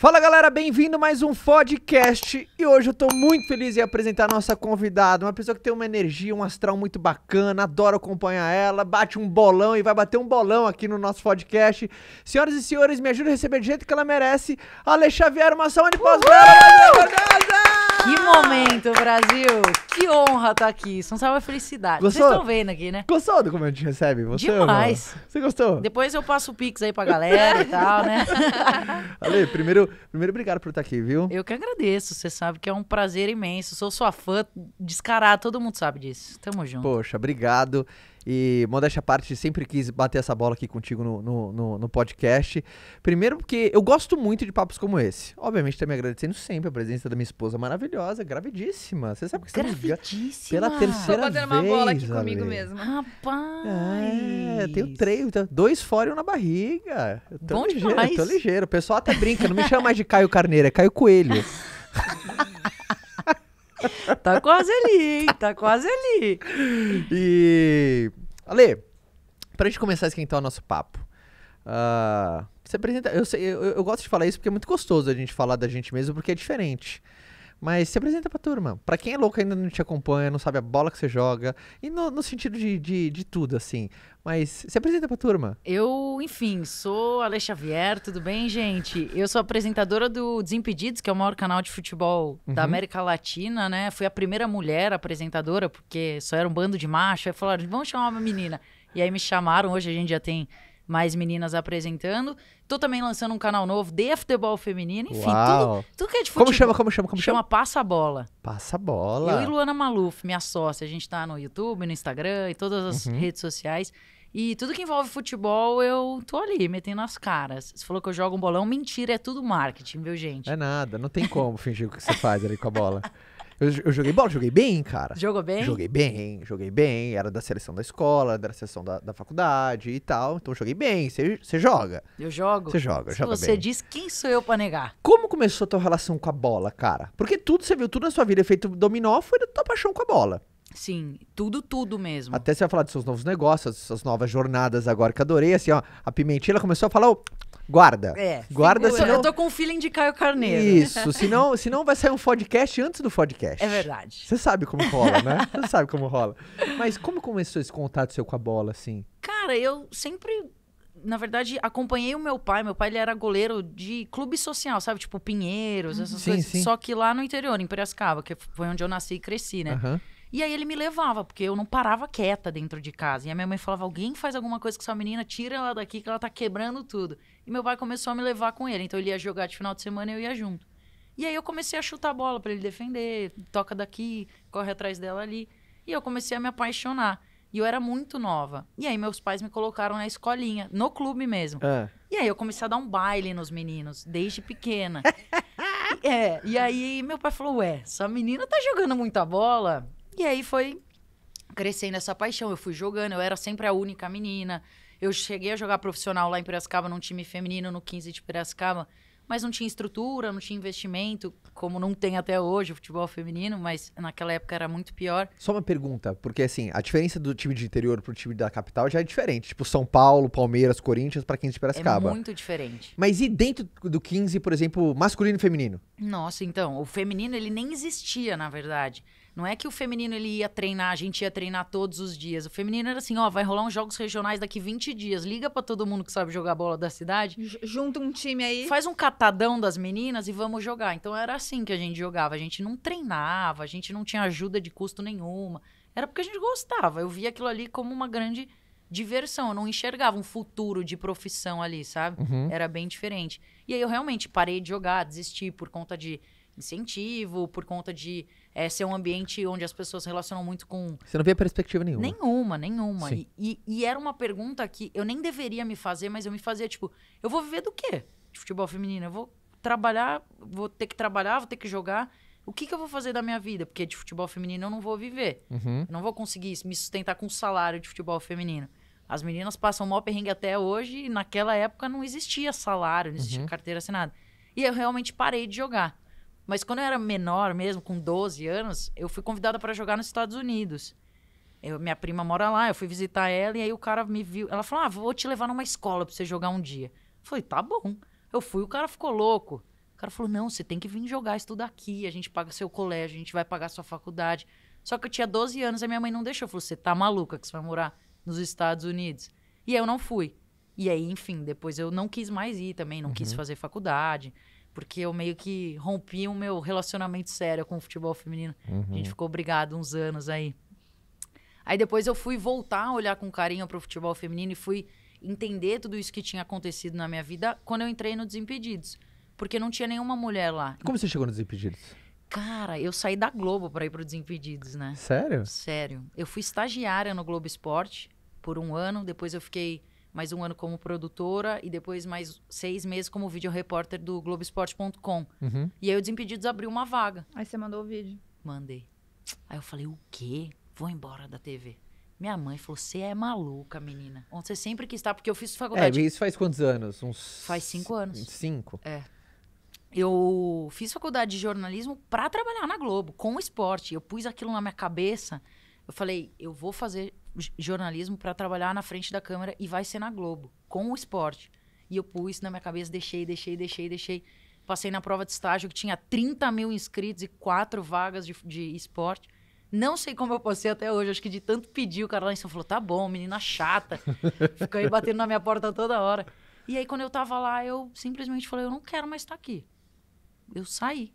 Fala galera, bem-vindo a mais um podcast e hoje eu tô muito feliz em apresentar a nossa convidada, uma pessoa que tem uma energia, um astral muito bacana, adoro acompanhar ela, bate um bolão e vai bater um bolão aqui no nosso podcast. Senhoras e senhores, me ajuda a receber do jeito que ela merece, Alex Xavier, uma salva de pós-bola! Que momento, Brasil! Que honra estar tá aqui. São uma felicidade. Gostou? Vocês estão vendo aqui, né? Gostou do como a gente recebe? Você, Demais. Você gostou? Depois eu passo o pix aí pra galera e tal, né? Ale, primeiro, primeiro obrigado por estar tá aqui, viu? Eu que agradeço. Você sabe que é um prazer imenso. Sou sua fã descarada, todo mundo sabe disso. Tamo junto. Poxa, obrigado. E modéstia à parte, sempre quis bater essa bola aqui contigo no, no, no, no podcast. Primeiro, porque eu gosto muito de papos como esse. Obviamente, também tá agradecendo sempre a presença da minha esposa maravilhosa, gravidíssima. Você sabe que você Gravidíssima. Pela terceira Tô vez. uma bola aqui comigo mesmo. Rapaz. É, tenho três, então, dois fora e um na barriga. Eu tô Bom ligeiro, demais. tô ligeiro. O pessoal até tá brinca, não me chama mais de Caio Carneiro, é Caio Coelho. tá quase ali, hein? Tá quase ali. E. Ale, pra gente começar a esquentar o nosso papo. Uh, você apresenta. Eu, sei, eu, eu, gosto de falar isso porque é muito gostoso a gente falar da gente mesmo, porque é diferente. Mas se apresenta pra turma. Pra quem é louco ainda não te acompanha, não sabe a bola que você joga. E no, no sentido de, de, de tudo, assim. Mas se apresenta pra turma. Eu, enfim, sou Alex Xavier, tudo bem, gente? Eu sou apresentadora do Desimpedidos, que é o maior canal de futebol uhum. da América Latina, né? Fui a primeira mulher apresentadora, porque só era um bando de macho. Aí falaram, vamos chamar uma menina. E aí me chamaram, hoje a gente já tem mais meninas apresentando. Tô também lançando um canal novo de futebol feminino, enfim, tudo, tudo que é de futebol. Como chama, como chama, como chama? Chama Passa Bola. Passa Bola. Eu e Luana Maluf, minha sócia, a gente tá no YouTube, no Instagram e todas as uhum. redes sociais. E tudo que envolve futebol, eu tô ali, metendo as caras. Você falou que eu jogo um bolão, mentira, é tudo marketing, viu, gente? É nada, não tem como fingir o que você faz ali com a bola. Eu, joguei bola, joguei bem, cara. Jogou bem? Joguei bem, joguei bem. Era da seleção da escola, era da seleção da, da faculdade e tal. Então joguei bem. Você joga? Eu jogo. Você joga, Se joga você bem. diz, quem sou eu pra negar? Como começou a tua relação com a bola, cara? Porque tudo, você viu, tudo na sua vida é feito dominó foi da tua paixão com a bola. Sim, tudo, tudo mesmo. Até você vai falar dos seus novos negócios, das suas novas jornadas agora, que adorei, assim, ó. A Pimentinha, começou a falar, oh, Guarda. É, guarda segura. senão... Eu tô com o feeling de Caio Carneiro. Isso, senão, senão vai sair um podcast antes do podcast. É verdade. Você sabe como rola, né? Você sabe como rola. Mas como começou esse contato seu com a bola, assim? Cara, eu sempre na verdade, acompanhei o meu pai. Meu pai ele era goleiro de clube social, sabe? Tipo Pinheiros, essas sim, coisas. Sim. Só que lá no interior, em Piracicaba, que foi onde eu nasci e cresci, né? Uhum. E aí ele me levava, porque eu não parava quieta dentro de casa. E a minha mãe falava: alguém faz alguma coisa com essa menina, tira ela daqui que ela tá quebrando tudo. E meu pai começou a me levar com ele. Então ele ia jogar de final de semana e eu ia junto. E aí eu comecei a chutar a bola para ele defender, toca daqui, corre atrás dela ali. E eu comecei a me apaixonar. E eu era muito nova. E aí meus pais me colocaram na escolinha, no clube mesmo. É. E aí eu comecei a dar um baile nos meninos, desde pequena. é, e aí meu pai falou: Ué, essa menina tá jogando muita bola. E aí foi crescendo essa paixão. Eu fui jogando, eu era sempre a única menina. Eu cheguei a jogar profissional lá em Piracicaba, num time feminino, no 15 de Piracicaba. Mas não tinha estrutura, não tinha investimento, como não tem até hoje o futebol feminino, mas naquela época era muito pior. Só uma pergunta, porque assim, a diferença do time de interior pro time da capital já é diferente. Tipo, São Paulo, Palmeiras, Corinthians, para 15 é de Piracicaba. É muito diferente. Mas e dentro do 15, por exemplo, masculino e feminino? Nossa, então, o feminino ele nem existia, na verdade. Não é que o feminino ele ia treinar, a gente ia treinar todos os dias. O feminino era assim, ó, vai rolar uns jogos regionais daqui 20 dias. Liga para todo mundo que sabe jogar bola da cidade. J junta um time aí. Faz um catadão das meninas e vamos jogar. Então era assim que a gente jogava. A gente não treinava, a gente não tinha ajuda de custo nenhuma. Era porque a gente gostava. Eu via aquilo ali como uma grande diversão. Eu não enxergava um futuro de profissão ali, sabe? Uhum. Era bem diferente. E aí eu realmente parei de jogar, desisti por conta de incentivo, por conta de é, ser um ambiente onde as pessoas se relacionam muito com. Você não via perspectiva nenhuma. Nenhuma, nenhuma. E, e, e, era uma pergunta que eu nem deveria me fazer, mas eu me fazia, tipo, eu vou viver do quê? De futebol feminino? Eu vou trabalhar, vou ter que trabalhar, vou ter que jogar. O que, que eu vou fazer da minha vida? Porque de futebol feminino eu não vou viver. Uhum. Eu não vou conseguir me sustentar com o salário de futebol feminino. As meninas passam o perrengue até hoje e naquela época não existia salário, não existia uhum. carteira assinada. E eu realmente parei de jogar. Mas quando eu era menor mesmo, com 12 anos, eu fui convidada para jogar nos Estados Unidos. Eu, minha prima mora lá, eu fui visitar ela e aí o cara me viu. Ela falou: Ah, vou te levar numa escola pra você jogar um dia. Eu falei: Tá bom. Eu fui, o cara ficou louco. O cara falou: Não, você tem que vir jogar, estudar aqui, a gente paga seu colégio, a gente vai pagar sua faculdade. Só que eu tinha 12 anos e minha mãe não deixou. Falou: Você tá maluca que você vai morar nos Estados Unidos? E aí eu não fui. E aí, enfim, depois eu não quis mais ir também, não uhum. quis fazer faculdade. Porque eu meio que rompi o meu relacionamento sério com o futebol feminino. Uhum. A gente uhum. ficou brigado uns anos aí. Aí depois eu fui voltar a olhar com carinho para o futebol feminino e fui entender tudo isso que tinha acontecido na minha vida quando eu entrei no Desimpedidos. Porque não tinha nenhuma mulher lá. Como você chegou no Desimpedidos? Cara, eu saí da Globo para ir pro Desimpedidos, né? Sério? Sério. Eu fui estagiária no Globo Esporte por um ano, depois eu fiquei mais um ano como produtora e depois mais seis meses como vídeo repórter do Globoesporte.com. Uhum. E aí o Desimpedidos abriu uma vaga. Aí você mandou o vídeo. Mandei. Aí eu falei, o quê? Vou embora da TV. Minha mãe falou, você é maluca, menina. Onde você sempre quis estar, porque eu fiz é, faculdade... É, isso faz quantos anos? Uns... Faz cinco anos. Cinco? É. Eu fiz faculdade de jornalismo para trabalhar na Globo, com esporte. Eu pus aquilo na minha cabeça. Eu falei, eu vou fazer jornalismo para trabalhar na frente da câmera e vai ser na Globo, com o esporte. E eu pus na minha cabeça, deixei, deixei, deixei, deixei. Passei na prova de estágio que tinha 30 mil inscritos e quatro vagas de, de esporte. Não sei como eu passei até hoje, acho que de tanto pedir, o cara lá em São falou: tá bom, menina chata. Fica aí batendo na minha porta toda hora. E aí, quando eu tava lá, eu simplesmente falei: eu não quero mais estar tá aqui. Eu saí.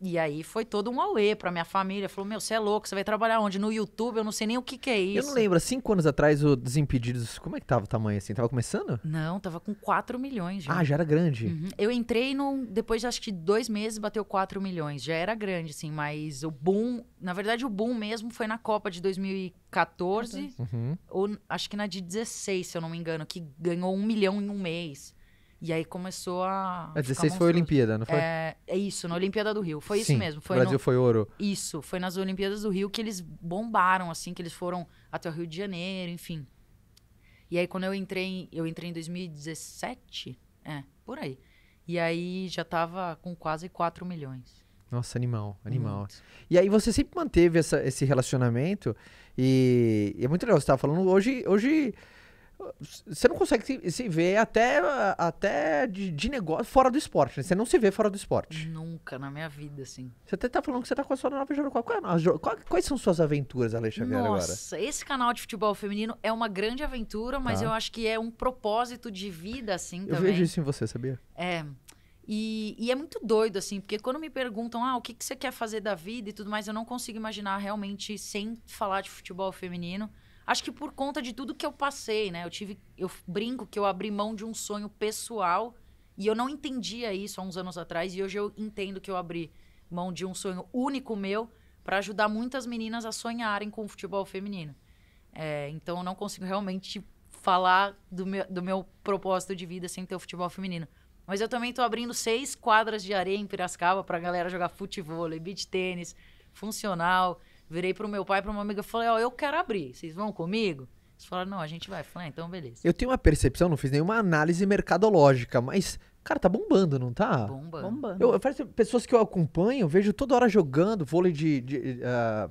E aí foi todo um auê pra minha família. Falou, meu, você é louco, você vai trabalhar onde? No YouTube, eu não sei nem o que que é isso. Eu não lembro, cinco anos atrás o Desimpedidos, como é que tava o tamanho assim? Tava começando? Não, tava com 4 milhões já. Ah, já era grande. Uhum. Eu entrei num, depois de acho que dois meses bateu 4 milhões. Já era grande, assim, mas o boom, na verdade o boom mesmo foi na Copa de 2014, uhum. ou acho que na de 16, se eu não me engano, que ganhou um milhão em um mês. E aí começou a. A 16 foi a Olimpíada, não foi? É, é isso, na Olimpíada do Rio. Foi Sim, isso mesmo. Foi o Brasil no, foi ouro. Isso, foi nas Olimpíadas do Rio que eles bombaram, assim, que eles foram até o Rio de Janeiro, enfim. E aí quando eu entrei, eu entrei em 2017, é, por aí. E aí já tava com quase 4 milhões. Nossa, animal, animal. Muito. E aí você sempre manteve essa, esse relacionamento e, e é muito legal, você tava falando hoje, hoje você não consegue se, se ver até, até de, de, negócio fora do esporte. Né? Você não se vê fora do esporte. Nunca, na minha vida, assim. Você até tá falando que você tá com a sua nova Joroquara. Qual, é qual, quais são suas aventuras, Alexandre, Nossa, agora? Nossa, esse canal de futebol feminino é uma grande aventura, mas tá. eu acho que é um propósito de vida, assim, eu também. Eu vejo isso em você, sabia? É. E, e, é muito doido, assim, porque quando me perguntam, ah, o que, que você quer fazer da vida e tudo mais, eu não consigo imaginar realmente sem falar de futebol feminino. Acho que por conta de tudo que eu passei, né? Eu tive. Eu brinco que eu abri mão de um sonho pessoal e eu não entendia isso há uns anos atrás. E hoje eu entendo que eu abri mão de um sonho único meu para ajudar muitas meninas a sonharem com o futebol feminino. É, então eu não consigo realmente falar do meu, do meu propósito de vida sem ter o futebol feminino. Mas eu também estou abrindo seis quadras de areia em Piracicaba para a galera jogar futebol, beach tênis, funcional. Virei pro meu pai, pra uma amiga, falei, ó, oh, eu quero abrir, vocês vão comigo? Eles falaram, não, a gente vai. falei, ah, então beleza. Eu tenho uma percepção, não fiz nenhuma análise mercadológica, mas Cara, tá bombando, não tá? Bombando. bombando. Eu, eu, pessoas que eu acompanho, vejo toda hora jogando vôlei de. de uh,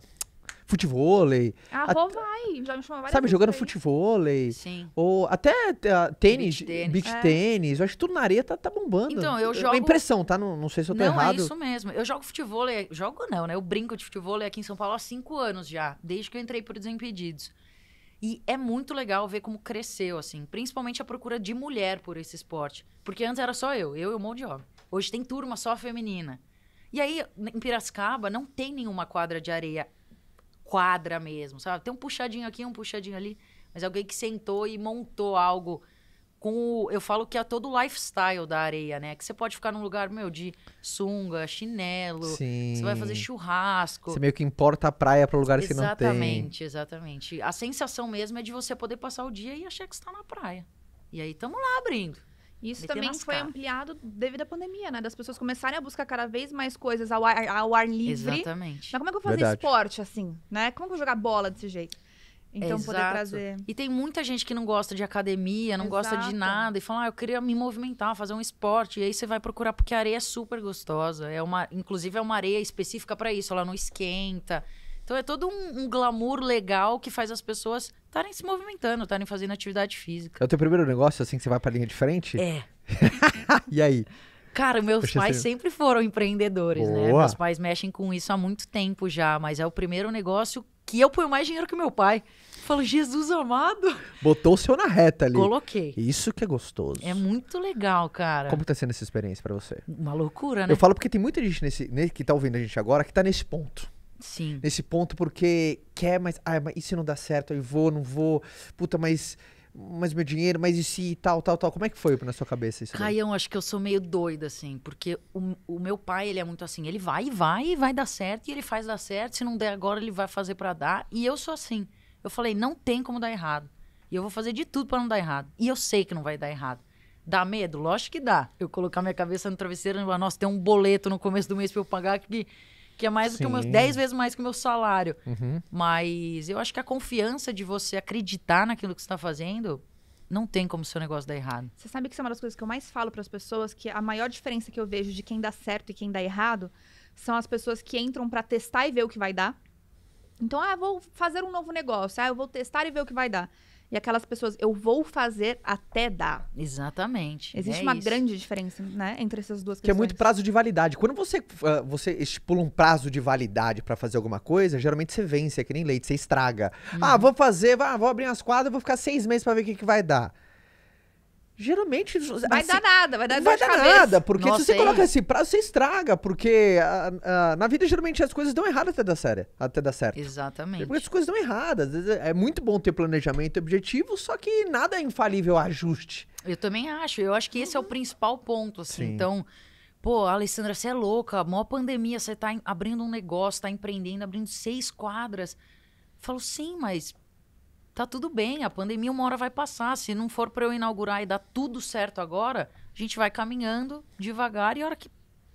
futevôlei. A ah, pô, vai, já me chamou várias Sabe, jogando futevôlei. Sim. Ou até eh, tênis, beach é. tênis. Eu acho que tudo na areia tá, tá bombando. Então, eu é jogo... É impressão, tá? Não, não sei se eu tô não, é errado. Não, é isso mesmo. Eu jogo futevôlei, jogo não, né? Eu brinco de futevôlei aqui em São Paulo há cinco anos já, desde que eu entrei por Desimpedidos. E é muito legal ver como cresceu, assim. Principalmente a procura de mulher por esse esporte. Porque antes era só eu, eu e o monte de homem. Hoje tem turma só feminina. E aí, em Piracicaba, não tem nenhuma quadra de areia quadra mesmo, sabe? Tem um puxadinho aqui, um puxadinho ali, mas alguém que sentou e montou algo com o, eu falo que é todo o lifestyle da areia, né? Que você pode ficar num lugar, meu, de sunga, chinelo, Sim. você vai fazer churrasco. Você meio que importa a praia para o lugar que não tem. Exatamente, exatamente. A sensação mesmo é de você poder passar o dia e achar que está na praia. E aí tamo lá abrindo. Isso também foi ampliado devido à pandemia, né? Das pessoas começarem a buscar cada vez mais coisas ao ar, ao ar livre. Exatamente. Mas como é que eu vou fazer Verdade. esporte assim, né? Como é que eu vou jogar bola desse jeito? Então, Exato. poder trazer. E tem muita gente que não gosta de academia, não Exato. gosta de nada, e fala, ah, eu queria me movimentar, fazer um esporte. E aí você vai procurar, porque a areia é super gostosa. É uma, inclusive, é uma areia específica para isso, ela não esquenta. Então é todo um, um glamour legal que faz as pessoas estarem se movimentando, estarem fazendo atividade física. É o teu primeiro negócio, assim, que você vai pra linha de frente? É. e aí? Cara, meus Poxa, pais você... sempre foram empreendedores, né? Boa. né? Meus pais mexem com isso há muito tempo já, mas é o primeiro negócio que eu ponho mais dinheiro que meu pai. falo, Jesus amado. Botou o seu na reta ali. Coloquei. Isso que é gostoso. É muito legal, cara. Como tá sendo essa experiência para você? Uma loucura, né? Eu falo porque tem muita gente nesse, que tá ouvindo a gente agora que tá nesse ponto. Sim. Nesse ponto, porque quer, mas, ah, mas e se não dá certo? Aí vou, não vou, puta, mas mas meu dinheiro, mas e se tal, tal, tal? Como é que foi na sua cabeça isso? Caião, acho que eu sou meio doida, assim, porque o, o, meu pai, ele é muito assim, ele vai e vai, e vai dar certo, e ele faz dar certo, se não der agora, ele vai fazer para dar, e eu sou assim. Eu falei, não tem como dar errado, e eu vou fazer de tudo para não dar errado, e eu sei que não vai dar errado. Dá medo? Lógico que dá. Eu colocar minha cabeça no travesseiro e falar, nossa, tem um boleto no começo do mês pra eu pagar que que é mais Sim. do que o meu, 10 vezes mais que o meu salário. Uhum. Mas eu acho que a confiança de você acreditar naquilo que você está fazendo, não tem como o seu negócio dar errado. Você sabe que isso é uma das coisas que eu mais falo para as pessoas, que a maior diferença que eu vejo de quem dá certo e quem dá errado são as pessoas que entram para testar e ver o que vai dar. Então, ah, vou fazer um novo negócio, ah, eu vou testar e ver o que vai dar e aquelas pessoas, eu vou fazer até dar. Exatamente. Existe é uma isso. grande diferença, né, entre essas duas que Que é muito prazo de validade. Quando você, uh, você estipula um prazo de validade para fazer alguma coisa, geralmente você vence, é que nem leite, você estraga. Hum. Ah, vou fazer, ah, vou abrir umas quadras, vou ficar seis meses para ver o que, que vai dar. Geralmente. Vai assim, dar nada, vai dar Vai dar cabeça. nada, porque Nossa, se você hein? coloca esse prazo, você estraga. Porque a, a, na vida, geralmente, as coisas dão errado até dar, sério, até dar certo. Exatamente. Porque as coisas dão erradas. É, é muito bom ter planejamento e objetivo, só que nada é infalível ajuste. Eu também acho. Eu acho que esse é o principal ponto. Assim. Sim. Então, pô, Alessandra, você é louca. maior pandemia, você tá abrindo um negócio, tá empreendendo, abrindo seis quadras. Eu falo, sim, mas tá tudo bem, a pandemia uma hora vai passar. Se não for para eu inaugurar e dar tudo certo agora, a gente vai caminhando devagar e a hora que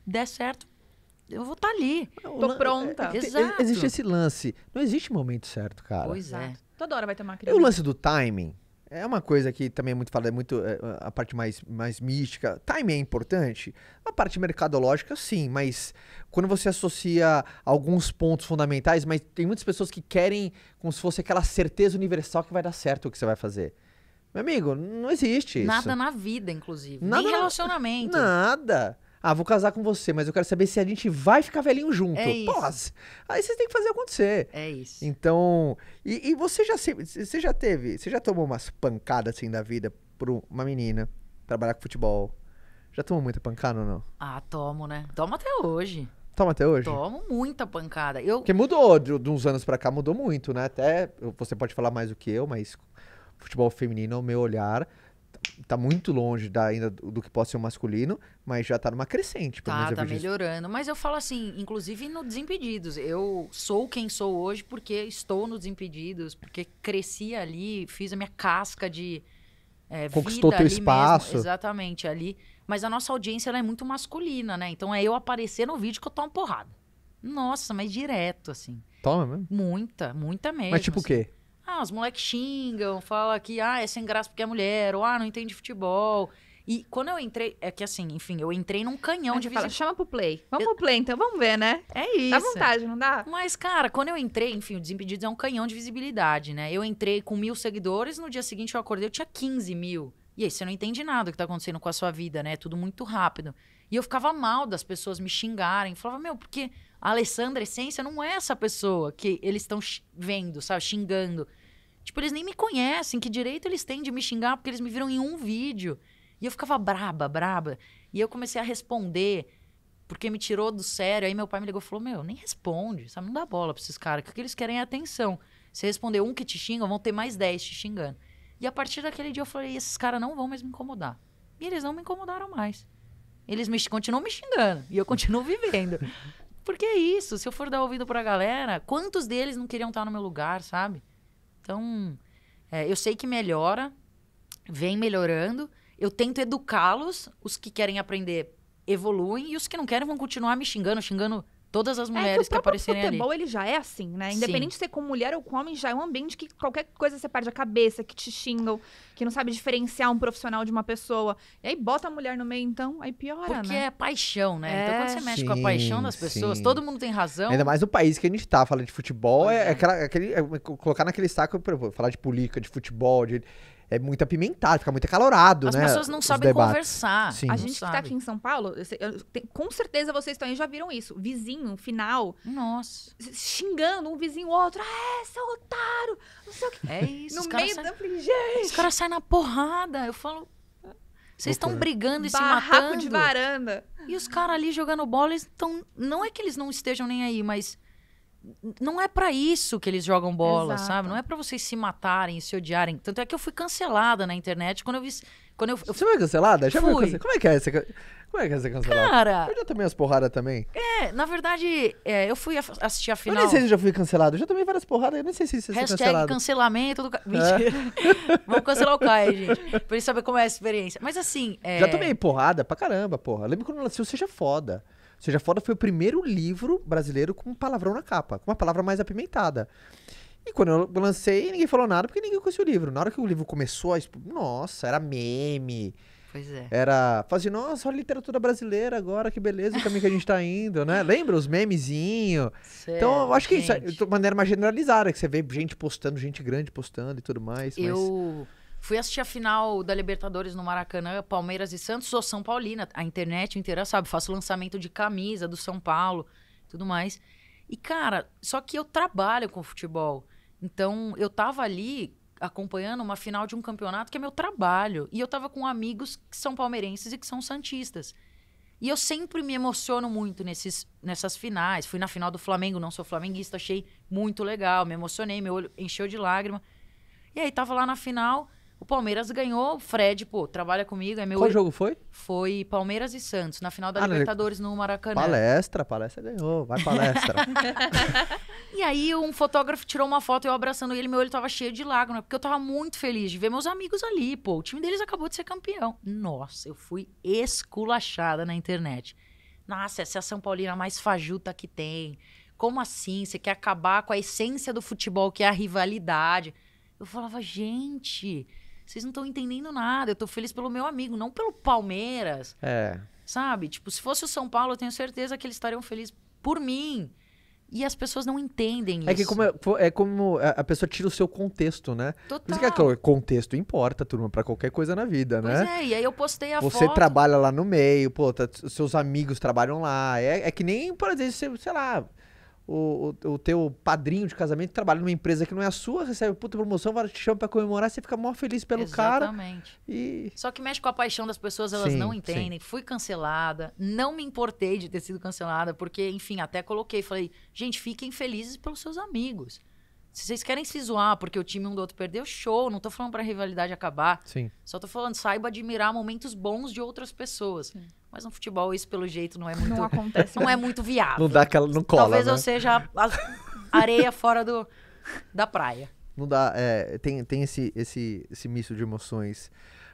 der certo, eu vou estar tá ali. É, Tô pronta. É, é Exato. Existe esse lance. Não existe momento certo, cara. Pois é. Toda hora vai ter uma crise. E o lance do timing? É uma coisa que também é muito falada, é muito é, a parte mais, mais mística. Time é importante? A parte mercadológica, sim, mas quando você associa alguns pontos fundamentais, mas tem muitas pessoas que querem como se fosse aquela certeza universal que vai dar certo o que você vai fazer. Meu amigo, não existe isso. Nada na vida, inclusive. Nada Nem relacionamento. Nada. Ah, vou casar com você, mas eu quero saber se a gente vai ficar velhinho junto. É isso. Porra, aí vocês têm que fazer acontecer. É isso. Então. E, e você já você já teve. Você já tomou umas pancadas assim da vida por uma menina trabalhar com futebol? Já tomou muita pancada ou não? Ah, tomo, né? Tomo até hoje. Toma até hoje? Tomo muita pancada. Eu... Porque mudou, de, de uns anos pra cá mudou muito, né? Até você pode falar mais do que eu, mas futebol feminino, o meu olhar, tá muito longe da, ainda do que pode ser o masculino, mas já tá numa crescente. tá, tá melhorando. Mas eu falo assim, inclusive no Desimpedidos. Eu sou quem sou hoje porque estou no Desimpedidos, porque cresci ali, fiz a minha casca de. É, Conquistou teu espaço. Mesmo, exatamente, ali. Mas a nossa audiência é muito masculina, né? Então é eu aparecer no vídeo que eu tomo porrada. Nossa, mas direto, assim. Toma mesmo? Muita, muita mesmo. Mas tipo assim. o quê? Ah, os moleques xingam, fala que ah, é sem graça porque é mulher, ou ah, não entende futebol. E quando eu entrei, é que assim, enfim, eu entrei num canhão de visita. Chama pro play. Vamos eu... pro play, então, vamos ver, né? É isso. Dá vontade, não dá? Mas, cara, quando eu entrei, enfim, o Desimpedidos é um canhão de visibilidade, né? Eu entrei com mil seguidores, no dia seguinte eu acordei, eu tinha 15 mil. E aí você não entende nada do que tá acontecendo com a sua vida, né? É tudo muito rápido. E eu ficava mal das pessoas me xingarem. Falava, meu, porque a Alessandra Essência não é essa pessoa que eles estão vendo, sabe? Xingando. Tipo, eles nem me conhecem. Que direito eles têm de me xingar porque eles me viram em um vídeo? E eu ficava braba, braba. E eu comecei a responder porque me tirou do sério. Aí meu pai me ligou e falou: Meu, nem responde, sabe? Não dá bola pra esses caras, que o que eles querem é atenção. Se responder um que te xinga, vão ter mais dez te xingando. E a partir daquele dia eu falei: Esses caras não vão mais me incomodar. E eles não me incomodaram mais. Eles me, continuam me xingando e eu continuo vivendo. Porque é isso, se eu for dar ouvido pra galera, quantos deles não queriam estar no meu lugar, sabe? Então, é, eu sei que melhora, vem melhorando. Eu tento educá-los, os que querem aprender evoluem e os que não querem vão continuar me xingando, xingando Todas as mulheres é que, que aparecerem futebol, ali. ele já é assim, né? Independente Sim. de ser com mulher ou com homem, já é um ambiente que qualquer coisa você perde a cabeça, que te xingam, que não sabe diferenciar um profissional de uma pessoa. E aí bota a mulher no meio, então, aí piora, Porque né? é paixão, né? É. Então quando é. você mexe sim, com a paixão das pessoas, sim. todo mundo tem razão. Ainda mais no país que a gente tá, falando de futebol, é, é, aquela, aquele, é colocar naquele saco, falar de política, de futebol, de é muito apimentado, fica muito acalorado, As né? As pessoas não sabem debates. conversar. Sim. A gente que tá aqui em São Paulo, com certeza vocês também já viram isso. Vizinho, final. Nossa. Xingando um vizinho o outro. Ah, é, seu otário. Não sei o que. É isso. No meio da. Sai, os caras saem na porrada. Eu falo. Vocês estão brigando e Barraco se matando. de varanda. E os caras ali jogando bola, eles tão, não é que eles não estejam nem aí, mas não é para isso que eles jogam bola, Exato. sabe? Não é para vocês se matarem, se odiarem. Tanto é que eu fui cancelada na internet quando eu vi. Quando eu, eu... Você foi cancelada? Já fui. foi cancelada? Como é que é essa? Como é que é ser cancelada? Cara. Eu já tomei umas porradas também. É, na verdade, é, eu fui a, assistir a final. Eu nem sei se eu já fui cancelado. Eu já tomei várias porradas, eu nem sei se você Hashtag cancelado. cancelamento do. É. Mentira. É. Vamos cancelar o Caio, gente. Pra ele saber como é a experiência. Mas assim. É... Já tomei porrada pra caramba, porra. Eu lembro quando lançou Seja Foda. Seja Foda foi o primeiro livro brasileiro com um palavrão na capa, com uma palavra mais apimentada. E quando eu lancei, ninguém falou nada porque ninguém conhecia o livro. Na hora que o livro começou, nossa, era meme. Pois é. Era. Fazia, nossa, olha a literatura brasileira agora, que beleza o caminho que a gente tá indo, né? Lembra os memezinhos? Então, eu acho que gente. isso é de maneira mais generalizada, que você vê gente postando, gente grande postando e tudo mais. Eu. Mas... Fui assistir a final da Libertadores no Maracanã, Palmeiras e Santos, sou São Paulina. A internet inteira sabe, faço lançamento de camisa do São Paulo, tudo mais. E, cara, só que eu trabalho com futebol. Então, eu tava ali acompanhando uma final de um campeonato que é meu trabalho. E eu tava com amigos que são palmeirenses e que são santistas. E eu sempre me emociono muito nesses, nessas finais. Fui na final do Flamengo, não sou flamenguista, achei muito legal, me emocionei, meu olho encheu de lágrima. E aí tava lá na final, o Palmeiras ganhou, o Fred, pô, trabalha comigo, é meu. Qual ir... jogo foi? Foi Palmeiras e Santos, na final da ah, Libertadores no Maracanã. Palestra, palestra ganhou, vai palestra. e aí um fotógrafo tirou uma foto, eu abraçando ele, meu olho tava cheio de lágrimas, porque eu tava muito feliz de ver meus amigos ali, pô. O time deles acabou de ser campeão. Nossa, eu fui esculachada na internet. Nossa, essa é a São Paulina mais fajuta que tem. Como assim? Você quer acabar com a essência do futebol, que é a rivalidade. Eu falava, gente, vocês não estão entendendo nada. Eu tô feliz pelo meu amigo, não pelo Palmeiras. É. Sabe? Tipo, se fosse o São Paulo, eu tenho certeza que eles estariam felizes por mim. E as pessoas não entendem é isso. Que como é, é como a pessoa tira o seu contexto, né? Total. Por isso que é contexto importa, turma, para qualquer coisa na vida, pois né? Pois é, e aí eu postei a Você foto. Você trabalha lá no meio, pô, tá, seus amigos trabalham lá. É, é que nem, por exemplo, sei lá, o, o, o, teu padrinho de casamento trabalha numa empresa que não é a sua, recebe puta promoção, te chama pra comemorar, você fica mó feliz pelo Exatamente. cara. Exatamente. Só que mexe com a paixão das pessoas, elas sim, não entendem. Sim. Fui cancelada, não me importei de ter sido cancelada, porque, enfim, até coloquei, falei, gente, fiquem felizes pelos seus amigos. Se vocês querem se zoar porque o time um do outro perdeu, show. Não tô falando pra rivalidade acabar. Sim. Só tô falando, saiba admirar momentos bons de outras pessoas. Sim. Mas no futebol isso pelo jeito não é muito não acontece. Não é muito viável. Não dá aquela não cola. Talvez né? eu seja areia fora do da praia. Não dá, é, tem tem esse esse esse misto de emoções.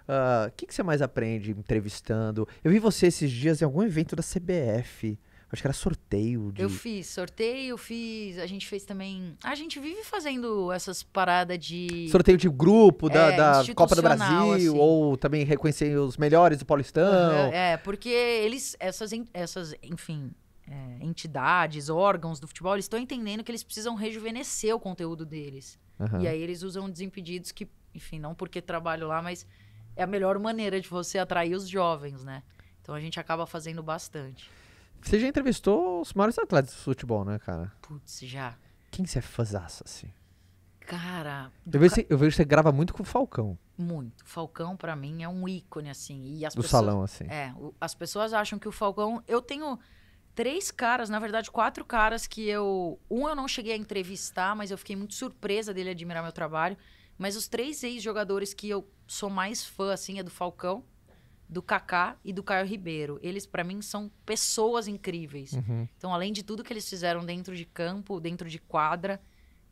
Ah, o uh, que, que você mais aprende entrevistando? Eu vi você esses dias em algum evento da CBF. Acho que era sorteio de... Eu fiz sorteio, fiz. A gente fez também. A gente vive fazendo essas paradas de. Sorteio de grupo da, é, da Copa do Brasil, assim. ou também reconhecer os melhores do Paulistão. Uhum, é, porque eles. Essas, essas enfim. É, entidades, órgãos do futebol, eles estão entendendo que eles precisam rejuvenescer o conteúdo deles. Uhum. E aí eles usam desimpedidos que, enfim, não porque trabalho lá, mas é a melhor maneira de você atrair os jovens, né? Então a gente acaba fazendo bastante. Você já entrevistou os maiores atletas de futebol, né, cara? Putz, já. Quem você é fãzaço, assim? Cara. Eu vejo, ca... você, eu vejo você grava muito com o Falcão. Muito. O Falcão, para mim, é um ícone, assim. E as Do pessoas, salão, assim. É. O, as pessoas acham que o Falcão. Eu tenho três caras, na verdade, quatro caras que eu. Um eu não cheguei a entrevistar, mas eu fiquei muito surpresa dele admirar meu trabalho. Mas os três ex-jogadores que eu sou mais fã, assim, é do Falcão do Kaká e do Caio Ribeiro. Eles, para mim, são pessoas incríveis. Uhum. Então, além de tudo que eles fizeram dentro de campo, dentro de quadra,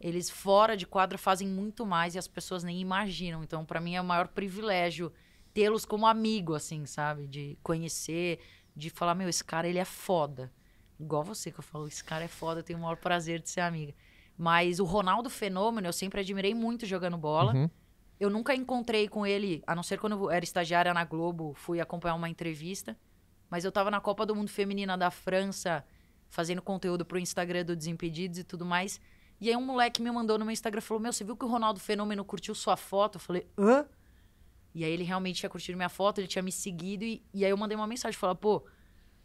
eles fora de quadra fazem muito mais e as pessoas nem imaginam. Então, para mim, é o maior privilégio tê-los como amigo, assim, sabe? De conhecer, de falar, meu, esse cara, ele é foda. Igual você que eu falo, esse cara é foda, eu tenho o maior prazer de ser amiga. Mas o Ronaldo Fenômeno, eu sempre admirei muito jogando bola. Uhum. Eu nunca encontrei com ele, a não ser quando eu era estagiária na Globo, fui acompanhar uma entrevista. Mas eu tava na Copa do Mundo Feminina da França, fazendo conteúdo pro Instagram do Desimpedidos e tudo mais. E aí um moleque me mandou no meu Instagram falou: Meu, você viu que o Ronaldo Fenômeno curtiu sua foto? Eu falei, hã? E aí ele realmente tinha curtido minha foto, ele tinha me seguido. E, e aí eu mandei uma mensagem, falei: pô,